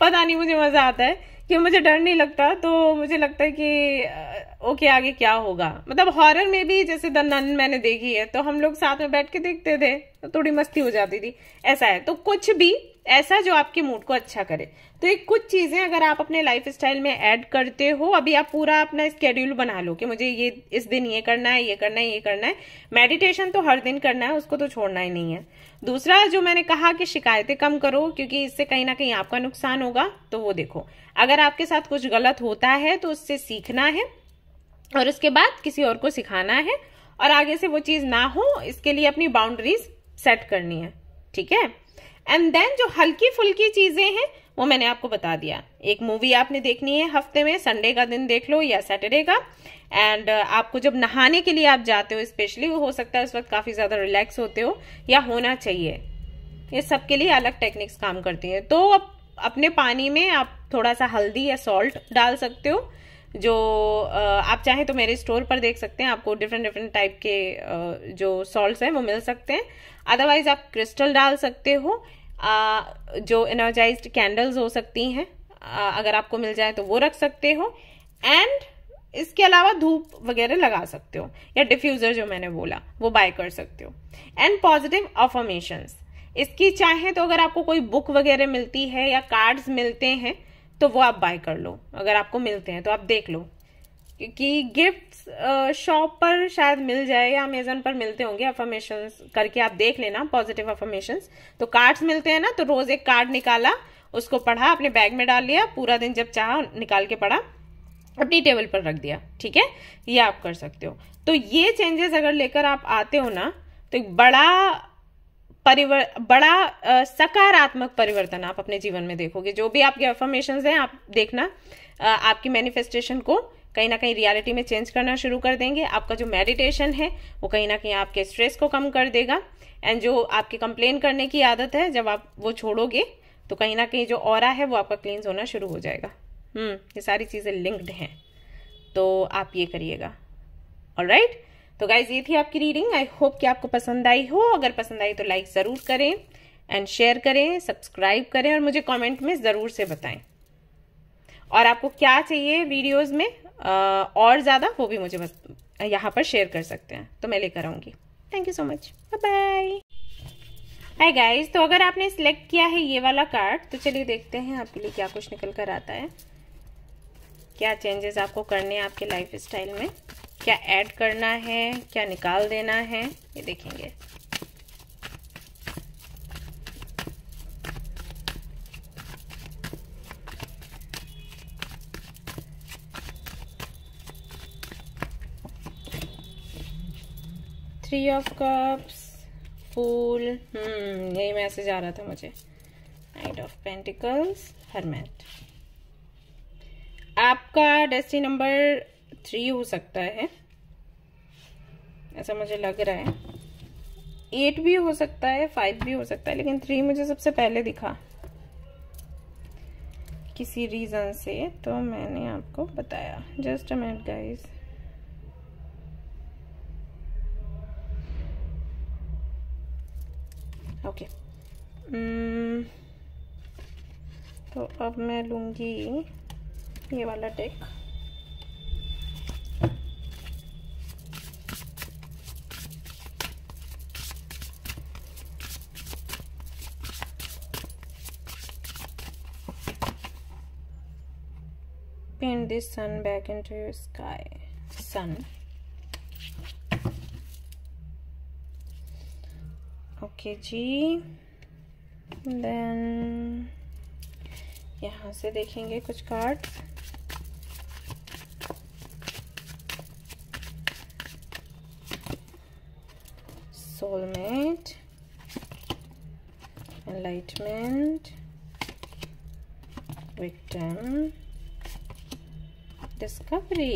पता नहीं मुझे मजा आता है कि मुझे डर नहीं लगता तो मुझे लगता है कि ओके आगे क्या होगा मतलब हॉरर में भी जैसे द नन मैंने देखी है तो हम लोग साथ में बैठ के देखते थे तो थोड़ी मस्ती हो जाती थी ऐसा है तो कुछ भी ऐसा जो आपके मूड को अच्छा करे तो ये कुछ चीज़ें अगर आप अपने लाइफ स्टाइल में ऐड करते हो अभी आप पूरा अपना स्केड्यूल बना लो कि मुझे ये इस दिन ये करना है ये करना है ये करना है मेडिटेशन तो हर दिन करना है उसको तो छोड़ना ही नहीं है दूसरा जो मैंने कहा कि शिकायतें कम करो क्योंकि इससे कहीं ना कहीं आपका नुकसान होगा तो वो देखो अगर आपके साथ कुछ गलत होता है तो उससे सीखना है और उसके बाद किसी और को सिखाना है और आगे से वो चीज़ ना हो इसके लिए अपनी बाउंड्रीज सेट करनी है ठीक है एंड देन जो हल्की फुल्की चीज़ें हैं वो मैंने आपको बता दिया एक मूवी आपने देखनी है हफ्ते में संडे का दिन देख लो या सैटरडे का एंड uh, आपको जब नहाने के लिए आप जाते हो स्पेशली वो हो सकता है उस वक्त काफ़ी ज़्यादा रिलैक्स होते हो या होना चाहिए ये सबके लिए अलग टेक्निक्स काम करती हैं तो अब अपने पानी में आप थोड़ा सा हल्दी या सॉल्ट डाल सकते हो जो uh, आप चाहें तो मेरे स्टोर पर देख सकते हैं आपको डिफरेंट डिफरेंट टाइप के uh, जो सॉल्ट्स हैं वो मिल सकते हैं अदरवाइज आप क्रिस्टल डाल सकते हो जो एनर्जाइज कैंडल्स हो सकती हैं अगर आपको मिल जाए तो वो रख सकते हो एंड इसके अलावा धूप वगैरह लगा सकते हो या डिफ्यूज़र जो मैंने बोला वो बाय कर सकते हो एंड पॉजिटिव अफॉर्मेशंस इसकी चाहे तो अगर आपको कोई बुक वगैरह मिलती है या कार्ड्स मिलते हैं तो वो आप बाय कर लो अगर आपको मिलते हैं तो आप देख लो कि गिफ्ट शॉप पर शायद मिल जाए या अमेजोन पर मिलते होंगे अफर्मेशन करके आप देख लेना पॉजिटिव अफर्मेशन तो कार्ड्स मिलते हैं ना तो रोज एक कार्ड निकाला उसको पढ़ा अपने बैग में डाल लिया पूरा दिन जब चाह निकाल के पढ़ा अपनी टेबल पर रख दिया ठीक है ये आप कर सकते हो तो ये चेंजेस अगर लेकर आप आते हो ना तो एक बड़ा परिवर बड़ा सकारात्मक परिवर्तन आप अपने जीवन में देखोगे जो भी आपके अफर्मेशन हैं आप देखना आ, आपकी मैनिफेस्टेशन को कहीं ना कहीं रियलिटी में चेंज करना शुरू कर देंगे आपका जो मेडिटेशन है वो कहीं ना कहीं आपके स्ट्रेस को कम कर देगा एंड जो आपकी कंप्लेन करने की आदत है जब आप वो छोड़ोगे तो कहीं ना कहीं जो और है वो आपका क्लींस होना शुरू हो जाएगा हम्म ये सारी चीज़ें लिंक्ड हैं तो आप ये करिएगा और राइट तो गाइज ये थी आपकी रीडिंग आई होप कि आपको पसंद आई हो अगर पसंद आई तो लाइक ज़रूर करें एंड शेयर करें सब्सक्राइब करें और मुझे कमेंट में ज़रूर से बताएं और आपको क्या चाहिए वीडियोस में और ज़्यादा वो भी मुझे यहाँ पर शेयर कर सकते हैं तो मैं लेकर आऊँगी thank you so much bye hi guys तो अगर आपने सिलेक्ट किया है ये वाला कार्ड तो चलिए देखते हैं आपके लिए क्या कुछ निकल कर आता है क्या चेंजेस आपको करने हैं आपके लाइफ स्टाइल में क्या ऐड करना है क्या निकाल देना है ये देखेंगे थ्री ऑफ कप्स फूल यही मैसेज आ रहा था मुझे नाइट ऑफ पेंटिकल्स हरमेट आपका डेस्टिनी नंबर थ्री हो सकता है ऐसा मुझे लग रहा है एट भी हो सकता है फाइव भी हो सकता है लेकिन थ्री मुझे सबसे पहले दिखा किसी रीज़न से तो मैंने आपको बताया just a minute guys okay hmm. तो अब मैं लूँगी ये वाला take paint this sun back into your sky sun जी देन यहाँ से देखेंगे कुछ card soulmate enlightenment victim discovery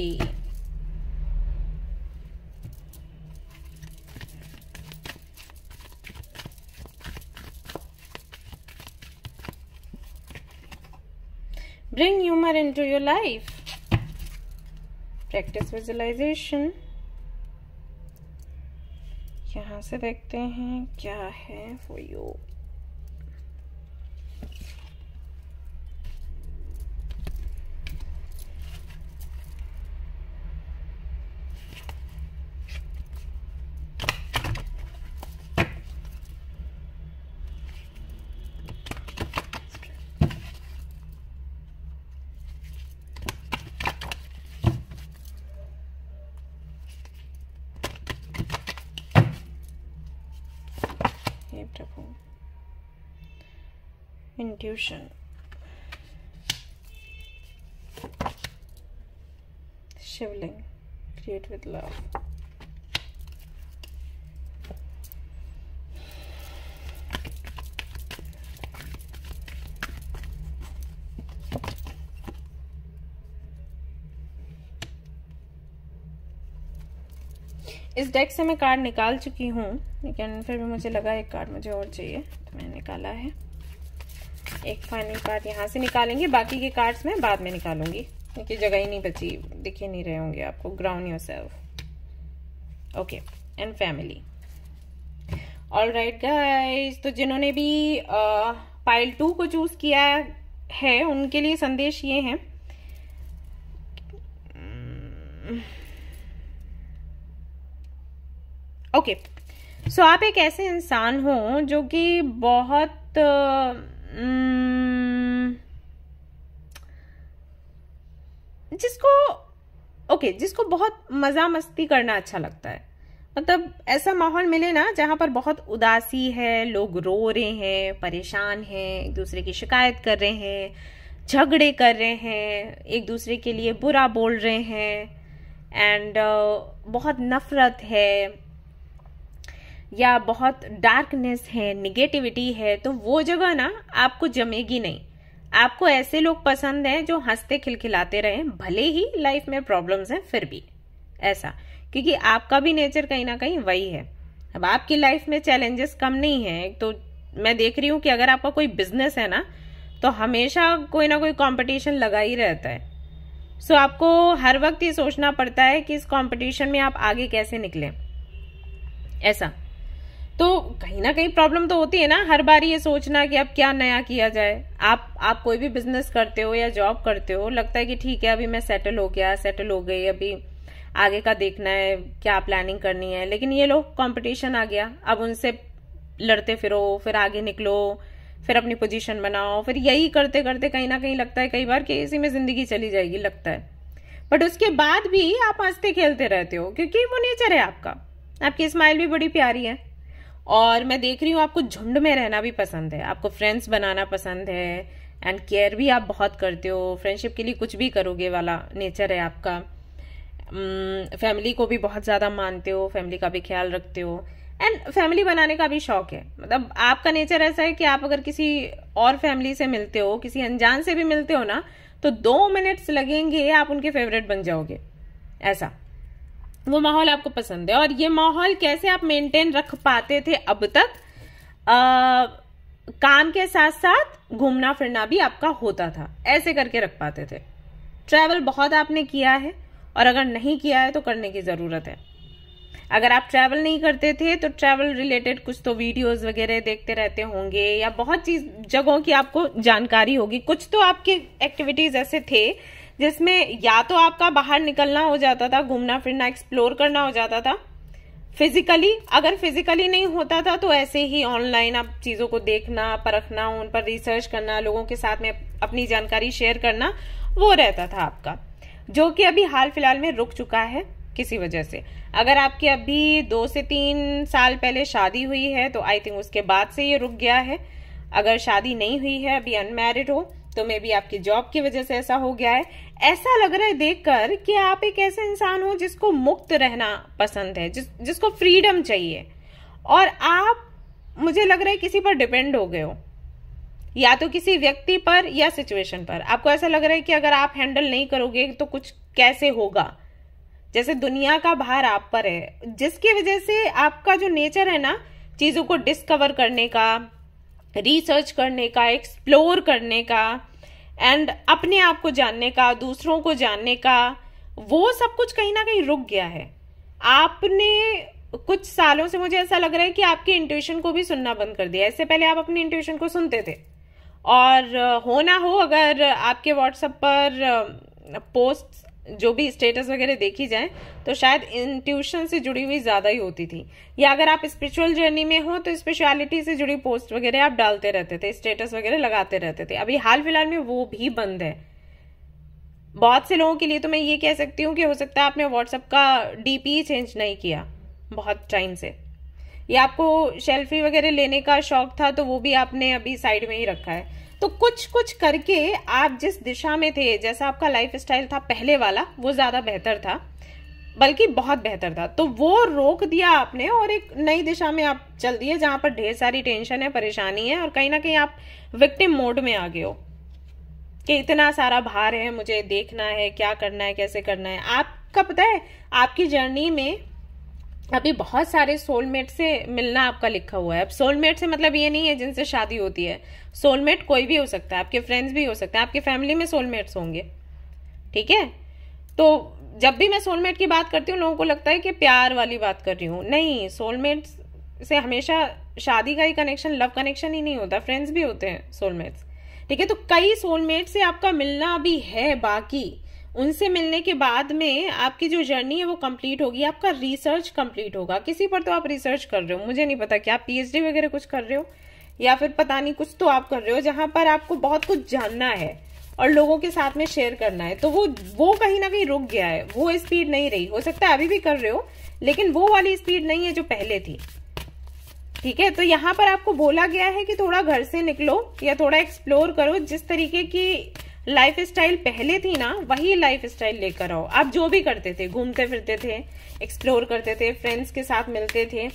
humor into your life. Practice visualization यहाँ से देखते हैं क्या है for you execution. Shivling, create with love. इस डेक से मैं कार्ड निकाल चुकी हूँ लेकिन फिर भी मुझे लगा एक कार्ड मुझे और चाहिए तो मैंने निकाला है एक फाइनल कार्ड यहाँ से निकालेंगे बाकी के कार्ड्स मैं बाद में निकालूंगी क्योंकि जगह ही नहीं बची दिखे नहीं रहे होंगे आपको ground yourself okay and family all right guys तो जिन्होंने भी पाइल टू को चूज किया है उनके लिए संदेश ये है ओके okay. सो so, आप एक ऐसे इंसान हो जो कि बहुत uh, हम्म, जिसको ओके जिसको बहुत मज़ा मस्ती करना अच्छा लगता है मतलब ऐसा माहौल मिले ना जहाँ पर बहुत उदासी है लोग रो रहे हैं परेशान हैं एक दूसरे की शिकायत कर रहे हैं झगड़े कर रहे हैं एक दूसरे के लिए बुरा बोल रहे हैं एंड uh, बहुत नफरत है या बहुत डार्कनेस है निगेटिविटी है तो वो जगह ना आपको जमेगी नहीं आपको ऐसे लोग पसंद हैं जो हंसते खिलखिलाते रहें भले ही लाइफ में प्रॉब्लम्स हैं फिर भी ऐसा क्योंकि आपका भी नेचर कहीं ना कहीं वही है अब आपकी लाइफ में चैलेंजेस कम नहीं है तो मैं देख रही हूँ कि अगर आपका कोई बिजनेस है ना तो हमेशा कोई ना कोई कॉम्पिटिशन लगा ही रहता है सो so, आपको हर वक्त ये सोचना पड़ता है कि इस कॉम्पिटिशन में आप आगे कैसे निकलें ऐसा तो कहीं ना कहीं प्रॉब्लम तो होती है ना हर बार ये सोचना कि अब क्या नया किया जाए आप आप कोई भी बिजनेस करते हो या जॉब करते हो लगता है कि ठीक है अभी मैं सेटल हो गया सेटल हो गई अभी आगे का देखना है क्या प्लानिंग करनी है लेकिन ये लोग कंपटीशन आ गया अब उनसे लड़ते फिरो फिर आगे निकलो फिर अपनी पोजीशन बनाओ फिर यही करते करते कहीं ना कहीं लगता है कई बार कि इसी में ज़िंदगी चली जाएगी लगता है बट उसके बाद भी आप हंसते खेलते रहते हो क्योंकि वो नेचर है आपका आपकी स्माइल भी बड़ी प्यारी है और मैं देख रही हूँ आपको झुंड में रहना भी पसंद है आपको फ्रेंड्स बनाना पसंद है एंड केयर भी आप बहुत करते हो फ्रेंडशिप के लिए कुछ भी करोगे वाला नेचर है आपका फैमिली को भी बहुत ज़्यादा मानते हो फैमिली का भी ख्याल रखते हो एंड फैमिली बनाने का भी शौक है मतलब आपका नेचर ऐसा है कि आप अगर किसी और फैमिली से मिलते हो किसी अनजान से भी मिलते हो ना तो दो मिनट्स लगेंगे आप उनके फेवरेट बन जाओगे ऐसा वो माहौल आपको पसंद है और ये माहौल कैसे आप मेंटेन रख पाते थे अब तक आ, काम के साथ साथ घूमना फिरना भी आपका होता था ऐसे करके रख पाते थे ट्रैवल बहुत आपने किया है और अगर नहीं किया है तो करने की ज़रूरत है अगर आप ट्रैवल नहीं करते थे तो ट्रैवल रिलेटेड कुछ तो वीडियोस वगैरह देखते रहते होंगे या बहुत चीज जगहों की आपको जानकारी होगी कुछ तो आपके एक्टिविटीज ऐसे थे जिसमें या तो आपका बाहर निकलना हो जाता था घूमना फिरना एक्सप्लोर करना हो जाता था फिजिकली अगर फिजिकली नहीं होता था तो ऐसे ही ऑनलाइन आप चीज़ों को देखना परखना उन पर रिसर्च करना लोगों के साथ में अपनी जानकारी शेयर करना वो रहता था आपका जो कि अभी हाल फिलहाल में रुक चुका है किसी वजह से अगर आपकी अभी दो से तीन साल पहले शादी हुई है तो आई थिंक उसके बाद से ये रुक गया है अगर शादी नहीं हुई है अभी अनमेरिड हो तो मे भी आपकी जॉब की वजह से ऐसा हो गया है ऐसा लग रहा है देखकर कि आप एक ऐसे इंसान हो जिसको मुक्त रहना पसंद है जिस जिसको फ्रीडम चाहिए और आप मुझे लग रहा है किसी पर डिपेंड हो गए हो या तो किसी व्यक्ति पर या सिचुएशन पर आपको ऐसा लग रहा है कि अगर आप हैंडल नहीं करोगे तो कुछ कैसे होगा जैसे दुनिया का भार आप पर है जिसकी वजह से आपका जो नेचर है ना चीज़ों को डिस्कवर करने का रिसर्च करने का एक्सप्लोर करने का एंड अपने आप को जानने का दूसरों को जानने का वो सब कुछ कहीं ना कहीं रुक गया है आपने कुछ सालों से मुझे ऐसा लग रहा है कि आपके इंट्यूशन को भी सुनना बंद कर दिया इससे पहले आप अपने इंट्यूशन को सुनते थे और हो ना हो अगर आपके व्हाट्सएप पर पोस्ट जो भी स्टेटस वगैरह देखी जाए तो शायद इंट्यूशन से जुड़ी हुई ज़्यादा ही होती थी या अगर आप स्पिरिचुअल जर्नी में हो तो स्पेशलिटी से जुड़ी पोस्ट वगैरह आप डालते रहते थे स्टेटस वगैरह लगाते रहते थे अभी हाल फिलहाल में वो भी बंद है बहुत से लोगों के लिए तो मैं ये कह सकती हूँ कि हो सकता है आपने व्हाट्सअप का डीपी चेंज नहीं किया बहुत टाइम से या आपको शेल्फी वगैरह लेने का शौक था तो वो भी आपने अभी साइड में ही रखा है तो कुछ कुछ करके आप जिस दिशा में थे जैसा आपका लाइफ स्टाइल था पहले वाला वो ज़्यादा बेहतर था बल्कि बहुत बेहतर था तो वो रोक दिया आपने और एक नई दिशा में आप चल दिए जहाँ पर ढेर सारी टेंशन है परेशानी है और कहीं ना कहीं आप विक्टिम मोड में आ गए हो कि इतना सारा भार है मुझे देखना है क्या करना है कैसे करना है आपका पता है आपकी जर्नी में अभी बहुत सारे सोलमेट से मिलना आपका लिखा हुआ है अब सोलमेट से मतलब ये नहीं है जिनसे शादी होती है सोलमेट कोई भी हो सकता है आपके फ्रेंड्स भी हो सकते हैं आपकी फैमिली में सोलमेट्स होंगे ठीक है तो जब भी मैं सोलमेट की बात करती हूँ लोगों को लगता है कि प्यार वाली बात कर रही हूँ नहीं सोलमेट से हमेशा शादी का ही कनेक्शन लव कनेक्शन ही नहीं होता फ्रेंड्स भी होते हैं सोलमेट्स ठीक है तो कई सोलमेट से आपका मिलना अभी है बाकी उनसे मिलने के बाद में आपकी जो जर्नी है वो कंप्लीट होगी आपका रिसर्च कंप्लीट होगा किसी पर तो आप रिसर्च कर रहे हो मुझे नहीं पता कि आप पीएचडी वगैरह कुछ कर रहे हो या फिर पता नहीं कुछ तो आप कर रहे हो जहां पर आपको बहुत कुछ जानना है और लोगों के साथ में शेयर करना है तो वो वो कहीं ना कहीं रुक गया है वो स्पीड नहीं रही हो सकता है अभी भी कर रहे हो लेकिन वो वाली स्पीड नहीं है जो पहले थी ठीक है तो यहाँ पर आपको बोला गया है कि थोड़ा घर से निकलो या थोड़ा एक्सप्लोर करो जिस तरीके की लाइफ स्टाइल पहले थी ना वही लाइफ स्टाइल लेकर आओ आप जो भी करते थे घूमते फिरते थे एक्सप्लोर करते थे फ्रेंड्स के साथ मिलते थे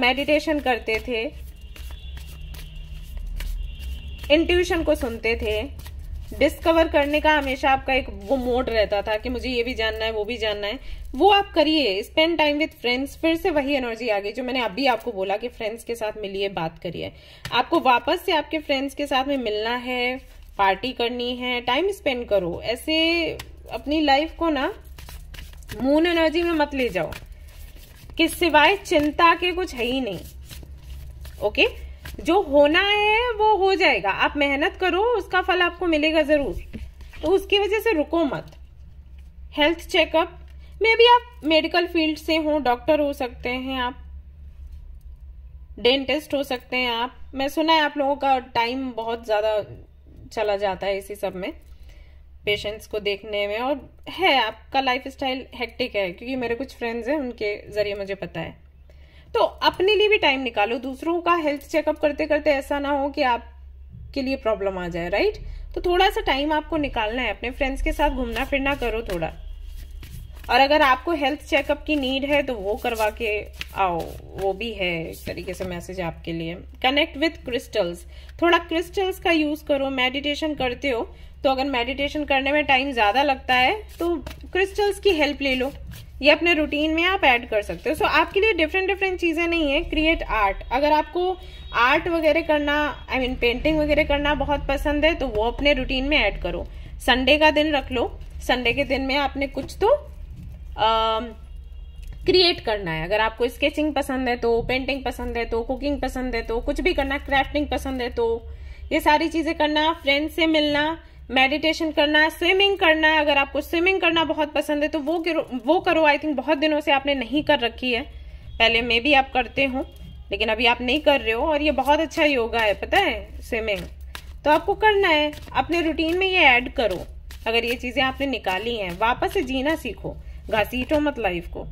मेडिटेशन uh, करते थे इंट्यूशन को सुनते थे डिस्कवर करने का हमेशा आपका एक वो मोड रहता था कि मुझे ये भी जानना है वो भी जानना है वो आप करिए स्पेंड टाइम विद फ्रेंड्स फिर से वही एनर्जी आ गई जो मैंने अभी आपको बोला कि फ्रेंड्स के साथ मिलिए बात करिए आपको वापस से आपके फ्रेंड्स के साथ में मिलना है पार्टी करनी है टाइम स्पेंड करो ऐसे अपनी लाइफ को ना मून एनर्जी में मत ले जाओ कि सिवाय चिंता के कुछ है ही नहीं ओके जो होना है वो हो जाएगा आप मेहनत करो उसका फल आपको मिलेगा जरूर तो उसकी वजह से रुको मत हेल्थ चेकअप मे भी आप मेडिकल फील्ड से हो डॉक्टर हो सकते हैं आप डेंटिस्ट हो सकते हैं आप मैं सुना है आप लोगों का टाइम बहुत ज़्यादा चला जाता है इसी सब में पेशेंट्स को देखने में और है आपका लाइफ स्टाइल हेक्टिक है क्योंकि मेरे कुछ फ्रेंड्स हैं उनके ज़रिए मुझे पता है तो अपने लिए भी टाइम निकालो दूसरों का हेल्थ चेकअप करते करते ऐसा ना हो कि आपके लिए प्रॉब्लम आ जाए राइट तो थोड़ा सा टाइम आपको निकालना है अपने फ्रेंड्स के साथ घूमना फिरना करो थोड़ा और अगर आपको हेल्थ चेकअप की नीड है तो वो करवा के आओ वो भी है एक तरीके से मैसेज आपके लिए कनेक्ट विथ क्रिस्टल्स थोड़ा क्रिस्टल्स का यूज़ करो मेडिटेशन करते हो तो अगर मेडिटेशन करने में टाइम ज़्यादा लगता है तो क्रिस्टल्स की हेल्प ले लो ये अपने रूटीन में आप ऐड कर सकते हो सो so, आपके लिए डिफरेंट डिफरेंट चीज़ें नहीं है क्रिएट आर्ट अगर आपको आर्ट वगैरह करना आई मीन पेंटिंग वगैरह करना बहुत पसंद है तो वो अपने रूटीन में ऐड करो संडे का दिन रख लो संडे के दिन में आपने कुछ तो क्रिएट um, करना है अगर आपको स्केचिंग पसंद है तो पेंटिंग पसंद है तो कुकिंग पसंद है तो कुछ भी करना क्राफ्टिंग पसंद है तो ये सारी चीज़ें करना फ्रेंड से मिलना मेडिटेशन करना स्विमिंग करना अगर आपको स्विमिंग करना बहुत पसंद है तो वो करो वो करो आई थिंक बहुत दिनों से आपने नहीं कर रखी है पहले मे भी आप करते हो लेकिन अभी आप नहीं कर रहे हो और ये बहुत अच्छा योगा है पता है स्विमिंग तो आपको करना है अपने रूटीन में ये ऐड करो अगर ये चीज़ें आपने निकाली हैं वापस से जीना सीखो घसीटो मत लाइफ को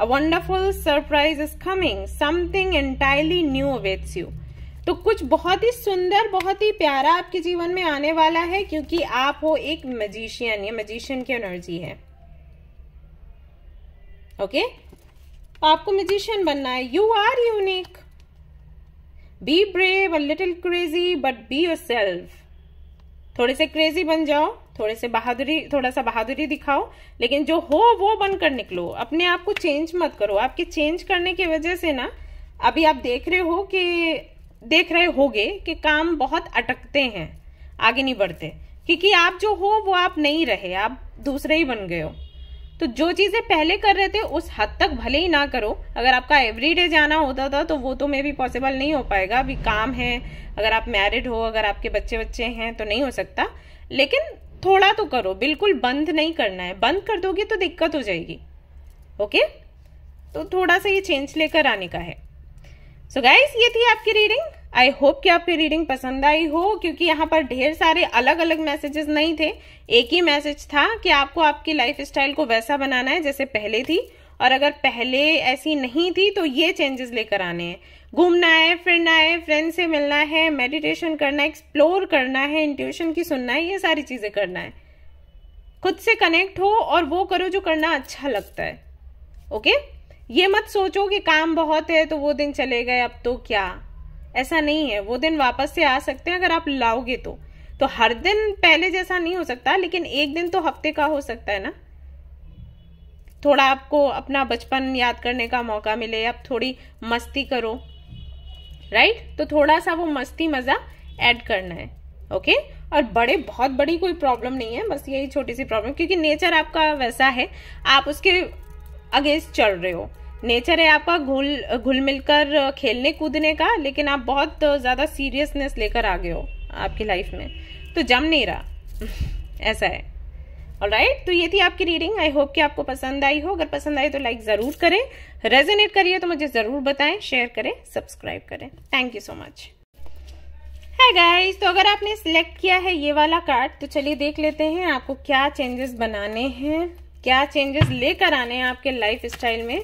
a wonderful surprise is coming something entirely new awaits you तो कुछ बहुत ही सुंदर बहुत ही प्यारा आपके जीवन में आने वाला है क्योंकि आप हो एक मजिशियन या मजिशियन की एनर्जी है ओके okay? तो आपको मजिशियन बनना है you are unique be brave a little crazy but be yourself थोड़े से क्रेजी बन जाओ थोड़े से बहादुरी थोड़ा सा बहादुरी दिखाओ लेकिन जो हो वो बनकर निकलो अपने आप को चेंज मत करो आपके चेंज करने की वजह से ना अभी आप देख रहे हो कि देख रहे होगे कि काम बहुत अटकते हैं आगे नहीं बढ़ते क्योंकि आप जो हो वो आप नहीं रहे आप दूसरे ही बन गए हो तो जो चीजें पहले कर रहे थे उस हद तक भले ही ना करो अगर आपका एवरीडे जाना होता था तो वो तो मे भी पॉसिबल नहीं हो पाएगा अभी काम है अगर आप मैरिड हो अगर आपके बच्चे बच्चे हैं तो नहीं हो सकता लेकिन थोड़ा तो करो बिल्कुल बंद नहीं करना है बंद कर दोगे तो दिक्कत हो जाएगी ओके तो थोड़ा सा ये चेंज लेकर आने का है सो so गाइस ये थी आपकी रीडिंग आई होप कि आपकी रीडिंग पसंद आई हो क्योंकि यहाँ पर ढेर सारे अलग अलग मैसेजेस नहीं थे एक ही मैसेज था कि आपको आपकी लाइफ स्टाइल को वैसा बनाना है जैसे पहले थी और अगर पहले ऐसी नहीं थी तो ये चेंजेस लेकर आने हैं घूमना है फिरना है फ्रेंड से मिलना है मेडिटेशन करना है एक्सप्लोर करना है इंट्यूशन की सुनना है ये सारी चीज़ें करना है खुद से कनेक्ट हो और वो करो जो करना अच्छा लगता है ओके ये मत सोचो कि काम बहुत है तो वो दिन चले गए अब तो क्या ऐसा नहीं है वो दिन वापस से आ सकते हैं अगर आप लाओगे तो तो हर दिन पहले जैसा नहीं हो सकता लेकिन एक दिन तो हफ्ते का हो सकता है ना थोड़ा आपको अपना बचपन याद करने का मौका मिले आप थोड़ी मस्ती करो राइट तो थोड़ा सा वो मस्ती मज़ा ऐड करना है ओके और बड़े बहुत बड़ी कोई प्रॉब्लम नहीं है बस यही छोटी सी प्रॉब्लम क्योंकि नेचर आपका वैसा है आप उसके अगेंस्ट चल रहे हो नेचर है आपका घुल घुल मिलकर खेलने कूदने का लेकिन आप बहुत ज़्यादा सीरियसनेस लेकर आ गए हो आपकी लाइफ में तो जम नहीं रहा ऐसा है और राइट तो ये थी आपकी रीडिंग आई होप कि आपको पसंद आई हो अगर पसंद आई तो लाइक ज़रूर करें रेजोनेट करिए तो मुझे ज़रूर बताएं शेयर करें सब्सक्राइब करें थैंक यू सो मच है गाइस तो अगर आपने सिलेक्ट किया है ये वाला कार्ड तो चलिए देख लेते हैं आपको क्या चेंजेस बनाने हैं क्या चेंजेस लेकर आने हैं आपके लाइफ स्टाइल में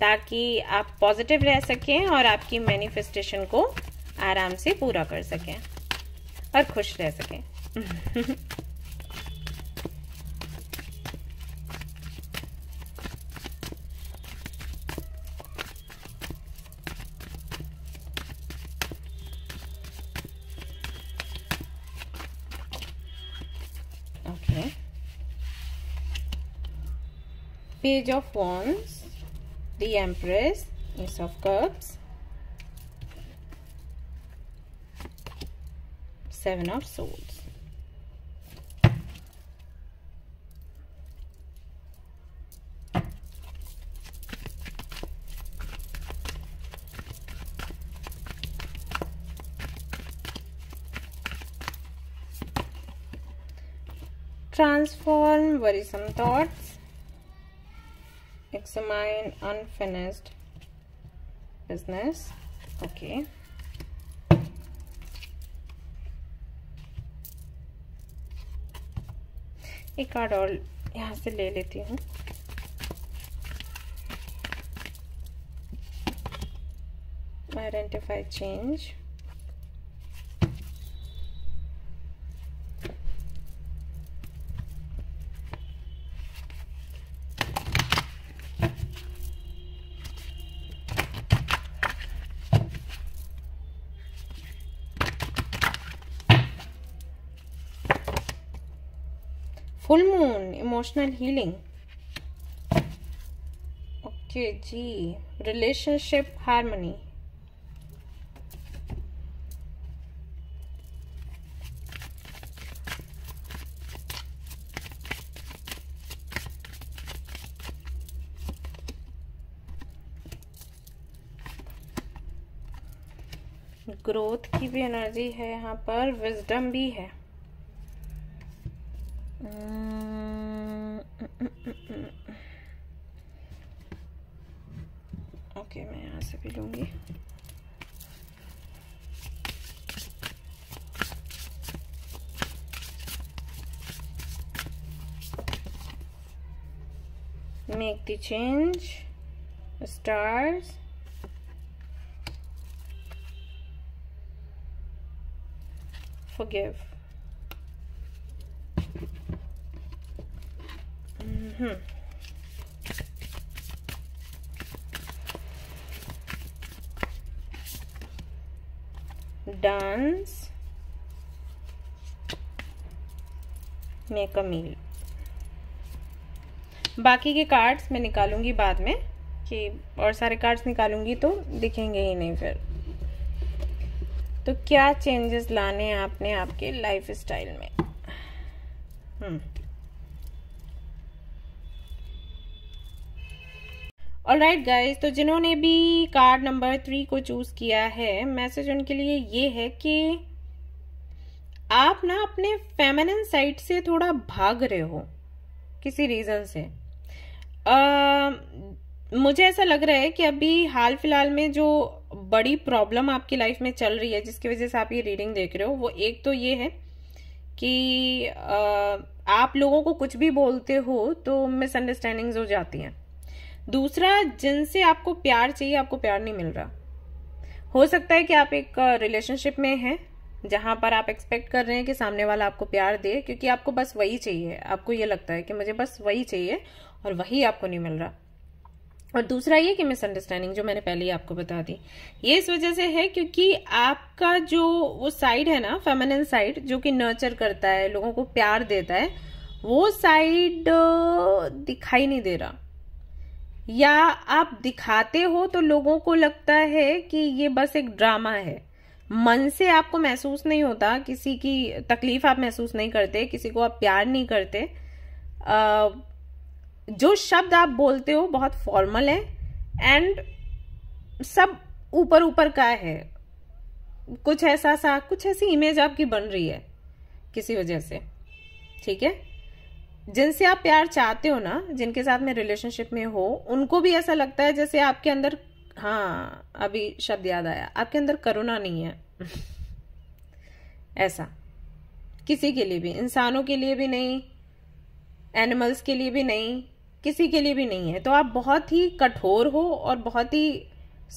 ताकि आप पॉजिटिव रह सकें और आपकी मैनिफेस्टेशन को आराम से पूरा कर सकें और खुश रह सकें page of wands the empress ace of cups seven of swords transform worrisome thoughts examine unfinished business okay एक कार्ड और यहाँ से ले लेती हूँ identify change emotional healing okay जी रिलेशनशिप हारमोनी ग्रोथ की भी एनर्जी है यहाँ पर विजडम भी है hmm. ओके मैं यहाँ से भी लूँगी make the change stars forgive mm -hmm. Dance make a meal बाकी के कार्ड्स मैं निकालूंगी बाद में कि और सारे कार्ड्स निकालूंगी तो दिखेंगे ही नहीं फिर तो क्या चेंजेस लाने हैं आपने आपके लाइफ स्टाइल में ऑल राइट गाइज तो जिन्होंने भी कार्ड नंबर थ्री को चूज़ किया है मैसेज उनके लिए ये है कि आप ना अपने फेमिनिन साइड से थोड़ा भाग रहे हो किसी रीज़न से आ, मुझे ऐसा लग रहा है कि अभी हाल फिलहाल में जो बड़ी प्रॉब्लम आपकी लाइफ में चल रही है जिसकी वजह से आप ये रीडिंग देख रहे हो वो एक तो ये है कि आ, आप लोगों को कुछ भी बोलते हो तो मिसअंडरस्टैंडिंग्स हो जाती हैं दूसरा जिनसे आपको प्यार चाहिए आपको प्यार नहीं मिल रहा हो सकता है कि आप एक रिलेशनशिप में हैं जहां पर आप एक्सपेक्ट कर रहे हैं कि सामने वाला आपको प्यार दे क्योंकि आपको बस वही चाहिए आपको ये लगता है कि मुझे बस वही चाहिए और वही आपको नहीं मिल रहा और दूसरा ये कि मिसअंडरस्टैंडिंग जो मैंने पहले ही आपको बता दी ये इस वजह से है क्योंकि आपका जो वो साइड है ना फेमिनिन साइड जो कि नर्चर करता है लोगों को प्यार देता है वो साइड दिखाई नहीं दे रहा या आप दिखाते हो तो लोगों को लगता है कि ये बस एक ड्रामा है मन से आपको महसूस नहीं होता किसी की तकलीफ आप महसूस नहीं करते किसी को आप प्यार नहीं करते जो शब्द आप बोलते हो बहुत फॉर्मल है एंड सब ऊपर ऊपर का है कुछ ऐसा सा कुछ ऐसी इमेज आपकी बन रही है किसी वजह से ठीक है जिनसे आप प्यार चाहते हो ना जिनके साथ में रिलेशनशिप में हो उनको भी ऐसा लगता है जैसे आपके अंदर हाँ अभी शब्द याद आया आपके अंदर करुणा नहीं है ऐसा किसी के लिए भी इंसानों के लिए भी नहीं एनिमल्स के लिए भी नहीं किसी के लिए भी नहीं है तो आप बहुत ही कठोर हो और बहुत ही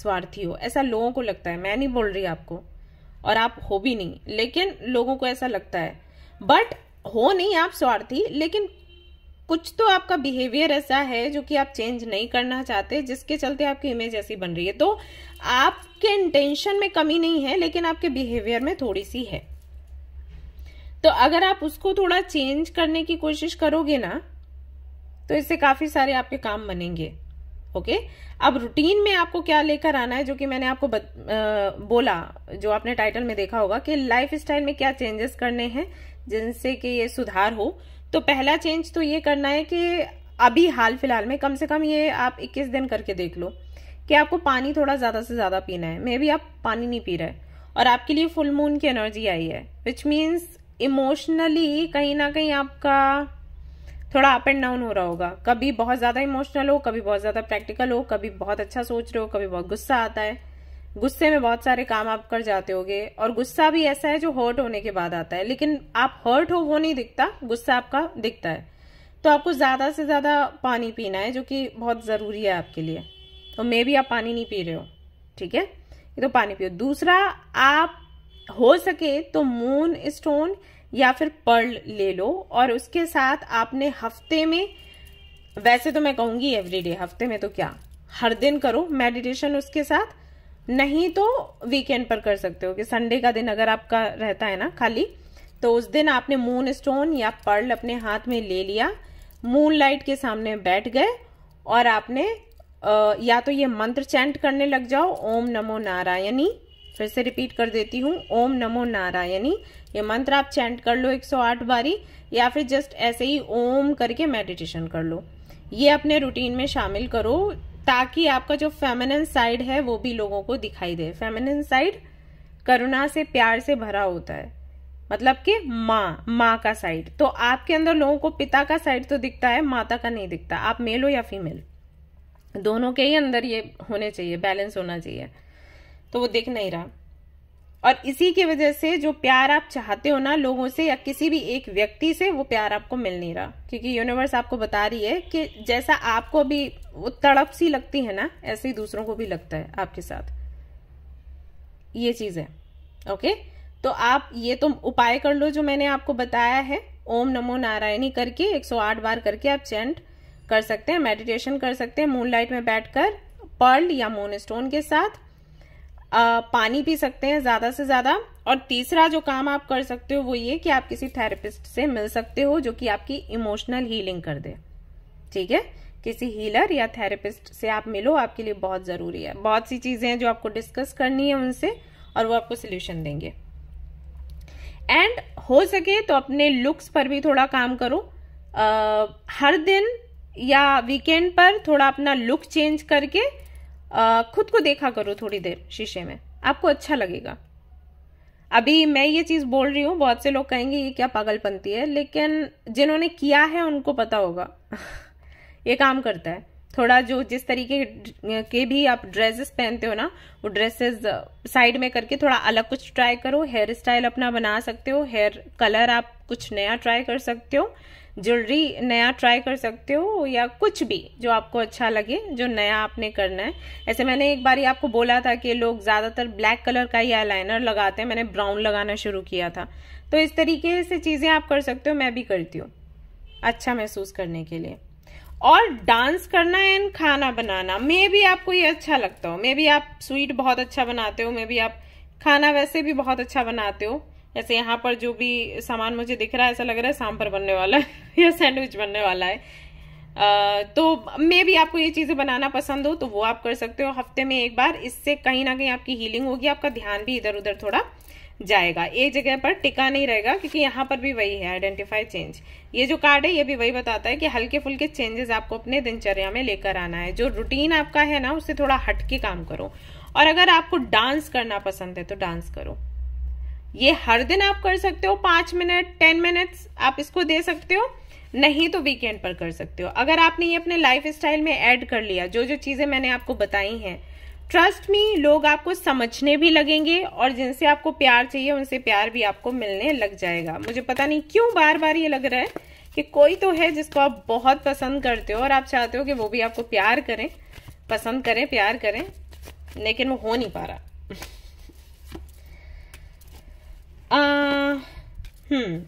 स्वार्थी हो ऐसा लोगों को लगता है मैं नहीं बोल रही आपको और आप हो भी नहीं लेकिन लोगों को ऐसा लगता है बट हो नहीं आप स्वार्थी लेकिन कुछ तो आपका बिहेवियर ऐसा है जो कि आप चेंज नहीं करना चाहते जिसके चलते आपकी इमेज ऐसी बन रही है तो आपके इंटेंशन में कमी नहीं है लेकिन आपके बिहेवियर में थोड़ी सी है तो अगर आप उसको थोड़ा चेंज करने की कोशिश करोगे ना तो इससे काफी सारे आपके काम बनेंगे ओके अब रूटीन में आपको क्या लेकर आना है जो कि मैंने आपको बत, आ, बोला जो आपने टाइटल में देखा होगा कि लाइफ स्टाइल में क्या चेंजेस करने हैं जिनसे कि ये सुधार हो तो पहला चेंज तो ये करना है कि अभी हाल फिलहाल में कम से कम ये आप 21 दिन करके देख लो कि आपको पानी थोड़ा ज़्यादा से ज़्यादा पीना है मे भी आप पानी नहीं पी रहे और आपके लिए फुल मून की एनर्जी आई है विच मीन्स इमोशनली कहीं ना कहीं आपका थोड़ा अप एंड डाउन हो रहा होगा कभी बहुत ज़्यादा इमोशनल हो कभी बहुत ज़्यादा प्रैक्टिकल हो कभी बहुत अच्छा सोच रहे हो कभी बहुत गुस्सा आता है गुस्से में बहुत सारे काम आप कर जाते होगे और गुस्सा भी ऐसा है जो हर्ट होने के बाद आता है लेकिन आप हर्ट हो वो नहीं दिखता गुस्सा आपका दिखता है तो आपको ज़्यादा से ज़्यादा पानी पीना है जो कि बहुत ज़रूरी है आपके लिए तो मे भी आप पानी नहीं पी रहे हो ठीक है ये तो पानी पियो दूसरा आप हो सके तो मून स्टोन या फिर पर्ल ले लो और उसके साथ आपने हफ्ते में वैसे तो मैं कहूंगी एवरीडे हफ्ते में तो क्या हर दिन करो मेडिटेशन उसके साथ नहीं तो वीकेंड पर कर सकते हो कि संडे का दिन अगर आपका रहता है ना खाली तो उस दिन आपने मून स्टोन या पर्ल अपने हाथ में ले लिया मून लाइट के सामने बैठ गए और आपने आ, या तो ये मंत्र चैंट करने लग जाओ ओम नमो नारायणी फिर से रिपीट कर देती हूँ ओम नमो नारायणी ये मंत्र आप चैंट कर लो 108 बारी या फिर जस्ट ऐसे ही ओम करके मेडिटेशन कर लो ये अपने रूटीन में शामिल करो ताकि आपका जो फेमिनिन साइड है वो भी लोगों को दिखाई दे फेमिनिन साइड करुणा से प्यार से भरा होता है मतलब कि माँ माँ का साइड तो आपके अंदर लोगों को पिता का साइड तो दिखता है माता का नहीं दिखता आप मेल हो या फीमेल दोनों के ही अंदर ये होने चाहिए बैलेंस होना चाहिए तो वो दिख नहीं रहा और इसी की वजह से जो प्यार आप चाहते हो ना लोगों से या किसी भी एक व्यक्ति से वो प्यार आपको मिल नहीं रहा क्योंकि यूनिवर्स आपको बता रही है कि जैसा आपको भी वो तड़प सी लगती है ना ऐसे ही दूसरों को भी लगता है आपके साथ ये चीज है ओके तो आप ये तो उपाय कर लो जो मैंने आपको बताया है ओम नमो नारायणी करके 108 बार करके आप चैंट कर सकते हैं मेडिटेशन कर सकते हैं मून में बैठकर पर्ल या मून स्टोन के साथ पानी पी सकते हैं ज़्यादा से ज़्यादा और तीसरा जो काम आप कर सकते हो वो ये कि आप किसी थेरेपिस्ट से मिल सकते हो जो कि आपकी इमोशनल हीलिंग कर दे ठीक है किसी हीलर या थेरेपिस्ट से आप मिलो आपके लिए बहुत ज़रूरी है बहुत सी चीज़ें हैं जो आपको डिस्कस करनी है उनसे और वो आपको सोल्यूशन देंगे एंड हो सके तो अपने लुक्स पर भी थोड़ा काम करो आ, हर दिन या वीकेंड पर थोड़ा अपना लुक चेंज करके खुद को देखा करो थोड़ी देर शीशे में आपको अच्छा लगेगा अभी मैं ये चीज़ बोल रही हूँ बहुत से लोग कहेंगे ये क्या पागलपंती है लेकिन जिन्होंने किया है उनको पता होगा ये काम करता है थोड़ा जो जिस तरीके के भी आप ड्रेसेस पहनते हो ना वो ड्रेसेस साइड में करके थोड़ा अलग कुछ ट्राई करो हेयर स्टाइल अपना बना सकते हो हेयर कलर आप कुछ नया ट्राई कर सकते हो ज्वेलरी नया ट्राई कर सकते हो या कुछ भी जो आपको अच्छा लगे जो नया आपने करना है ऐसे मैंने एक बार आपको बोला था कि लोग ज़्यादातर ब्लैक कलर का ही आईलाइनर लगाते हैं मैंने ब्राउन लगाना शुरू किया था तो इस तरीके से चीज़ें आप कर सकते हो मैं भी करती हूँ अच्छा महसूस करने के लिए और डांस करना एंड खाना बनाना मे भी आपको ये अच्छा लगता हो मे भी आप स्वीट बहुत अच्छा बनाते हो मे भी आप खाना वैसे भी बहुत अच्छा बनाते हो जैसे यहाँ पर जो भी सामान मुझे दिख रहा है ऐसा लग रहा है सांभर बनने वाला है या सैंडविच बनने वाला है आ, तो मे भी आपको ये चीज़ें बनाना पसंद हो तो वो आप कर सकते हो हफ्ते में एक बार इससे कहीं ना कहीं आपकी हीलिंग होगी आपका ध्यान भी इधर उधर थोड़ा जाएगा एक जगह पर टिका नहीं रहेगा क्योंकि यहाँ पर भी वही है आइडेंटिफाई चेंज ये जो कार्ड है ये भी वही बताता है कि हल्के फुल्के चेंजेस आपको अपने दिनचर्या में लेकर आना है जो रूटीन आपका है ना उससे थोड़ा हटके काम करो और अगर आपको डांस करना पसंद है तो डांस करो ये हर दिन आप कर सकते हो पाँच मिनट टेन मिनट्स आप इसको दे सकते हो नहीं तो वीकेंड पर कर सकते हो अगर आपने ये अपने लाइफ स्टाइल में ऐड कर लिया जो जो चीज़ें मैंने आपको बताई हैं ट्रस्ट मी लोग आपको समझने भी लगेंगे और जिनसे आपको प्यार चाहिए उनसे प्यार भी आपको मिलने लग जाएगा मुझे पता नहीं क्यों बार बार ये लग रहा है कि कोई तो है जिसको आप बहुत पसंद करते हो और आप चाहते हो कि वो भी आपको प्यार करें पसंद करें प्यार करें लेकिन वो हो नहीं पा रहा हम्म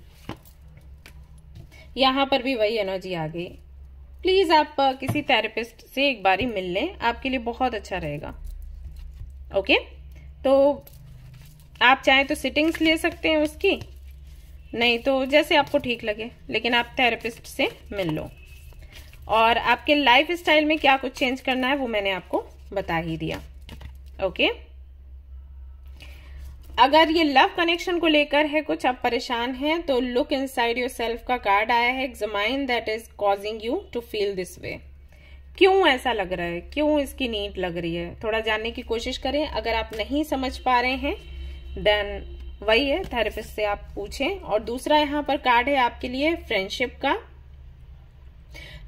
यहाँ पर भी वही एनर्जी आ गई प्लीज आप किसी थेरेपिस्ट से एक बारी मिल लें आपके लिए बहुत अच्छा रहेगा ओके तो आप चाहें तो सिटिंग्स ले सकते हैं उसकी नहीं तो जैसे आपको ठीक लगे लेकिन आप थेरेपिस्ट से मिल लो और आपके लाइफ स्टाइल में क्या कुछ चेंज करना है वो मैंने आपको बता ही दिया ओके okay? अगर ये लव कनेक्शन को लेकर है कुछ आप परेशान हैं तो look inside yourself का कार्ड आया है examine that is causing you to feel this way क्यों ऐसा लग रहा है क्यों इसकी नीट लग रही है थोड़ा जानने की कोशिश करें अगर आप नहीं समझ पा रहे हैं देन वही है थेरेपिस्ट से आप पूछें और दूसरा यहाँ पर कार्ड है आपके लिए फ्रेंडशिप का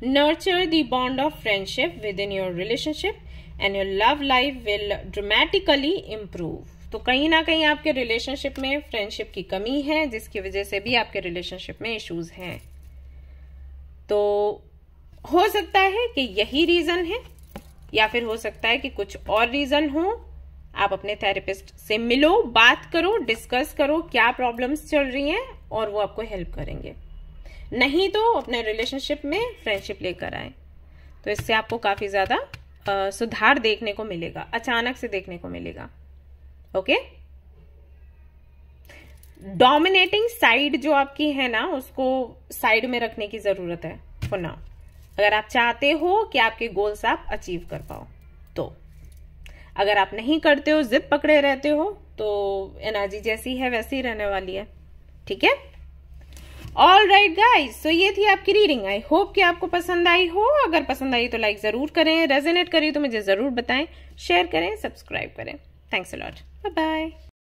nurture the bond of friendship within your relationship and your love life will dramatically improve तो कहीं ना कहीं आपके रिलेशनशिप में फ्रेंडशिप की कमी है जिसकी वजह से भी आपके रिलेशनशिप में इश्यूज हैं तो हो सकता है कि यही रीज़न है या फिर हो सकता है कि कुछ और रीज़न हो आप अपने थेरेपिस्ट से मिलो बात करो डिस्कस करो क्या प्रॉब्लम्स चल रही हैं और वो आपको हेल्प करेंगे नहीं तो अपने रिलेशनशिप में फ्रेंडशिप लेकर आए तो इससे आपको काफ़ी ज़्यादा सुधार देखने को मिलेगा अचानक से देखने को मिलेगा ओके डोमिनेटिंग साइड जो आपकी है ना उसको साइड में रखने की जरूरत है फॉर नाउ अगर आप चाहते हो कि आपके गोल्स आप अचीव कर पाओ तो अगर आप नहीं करते हो जिद पकड़े रहते हो तो एनर्जी जैसी है वैसी रहने वाली है ठीक है ऑल राइट गाइज सो ये थी आपकी रीडिंग आई होप कि आपको पसंद आई हो अगर पसंद आई तो लाइक जरूर करें रेजोनेट करी तो मुझे जरूर बताएं शेयर करें सब्सक्राइब करें थैंक्स अलॉट Bye bye.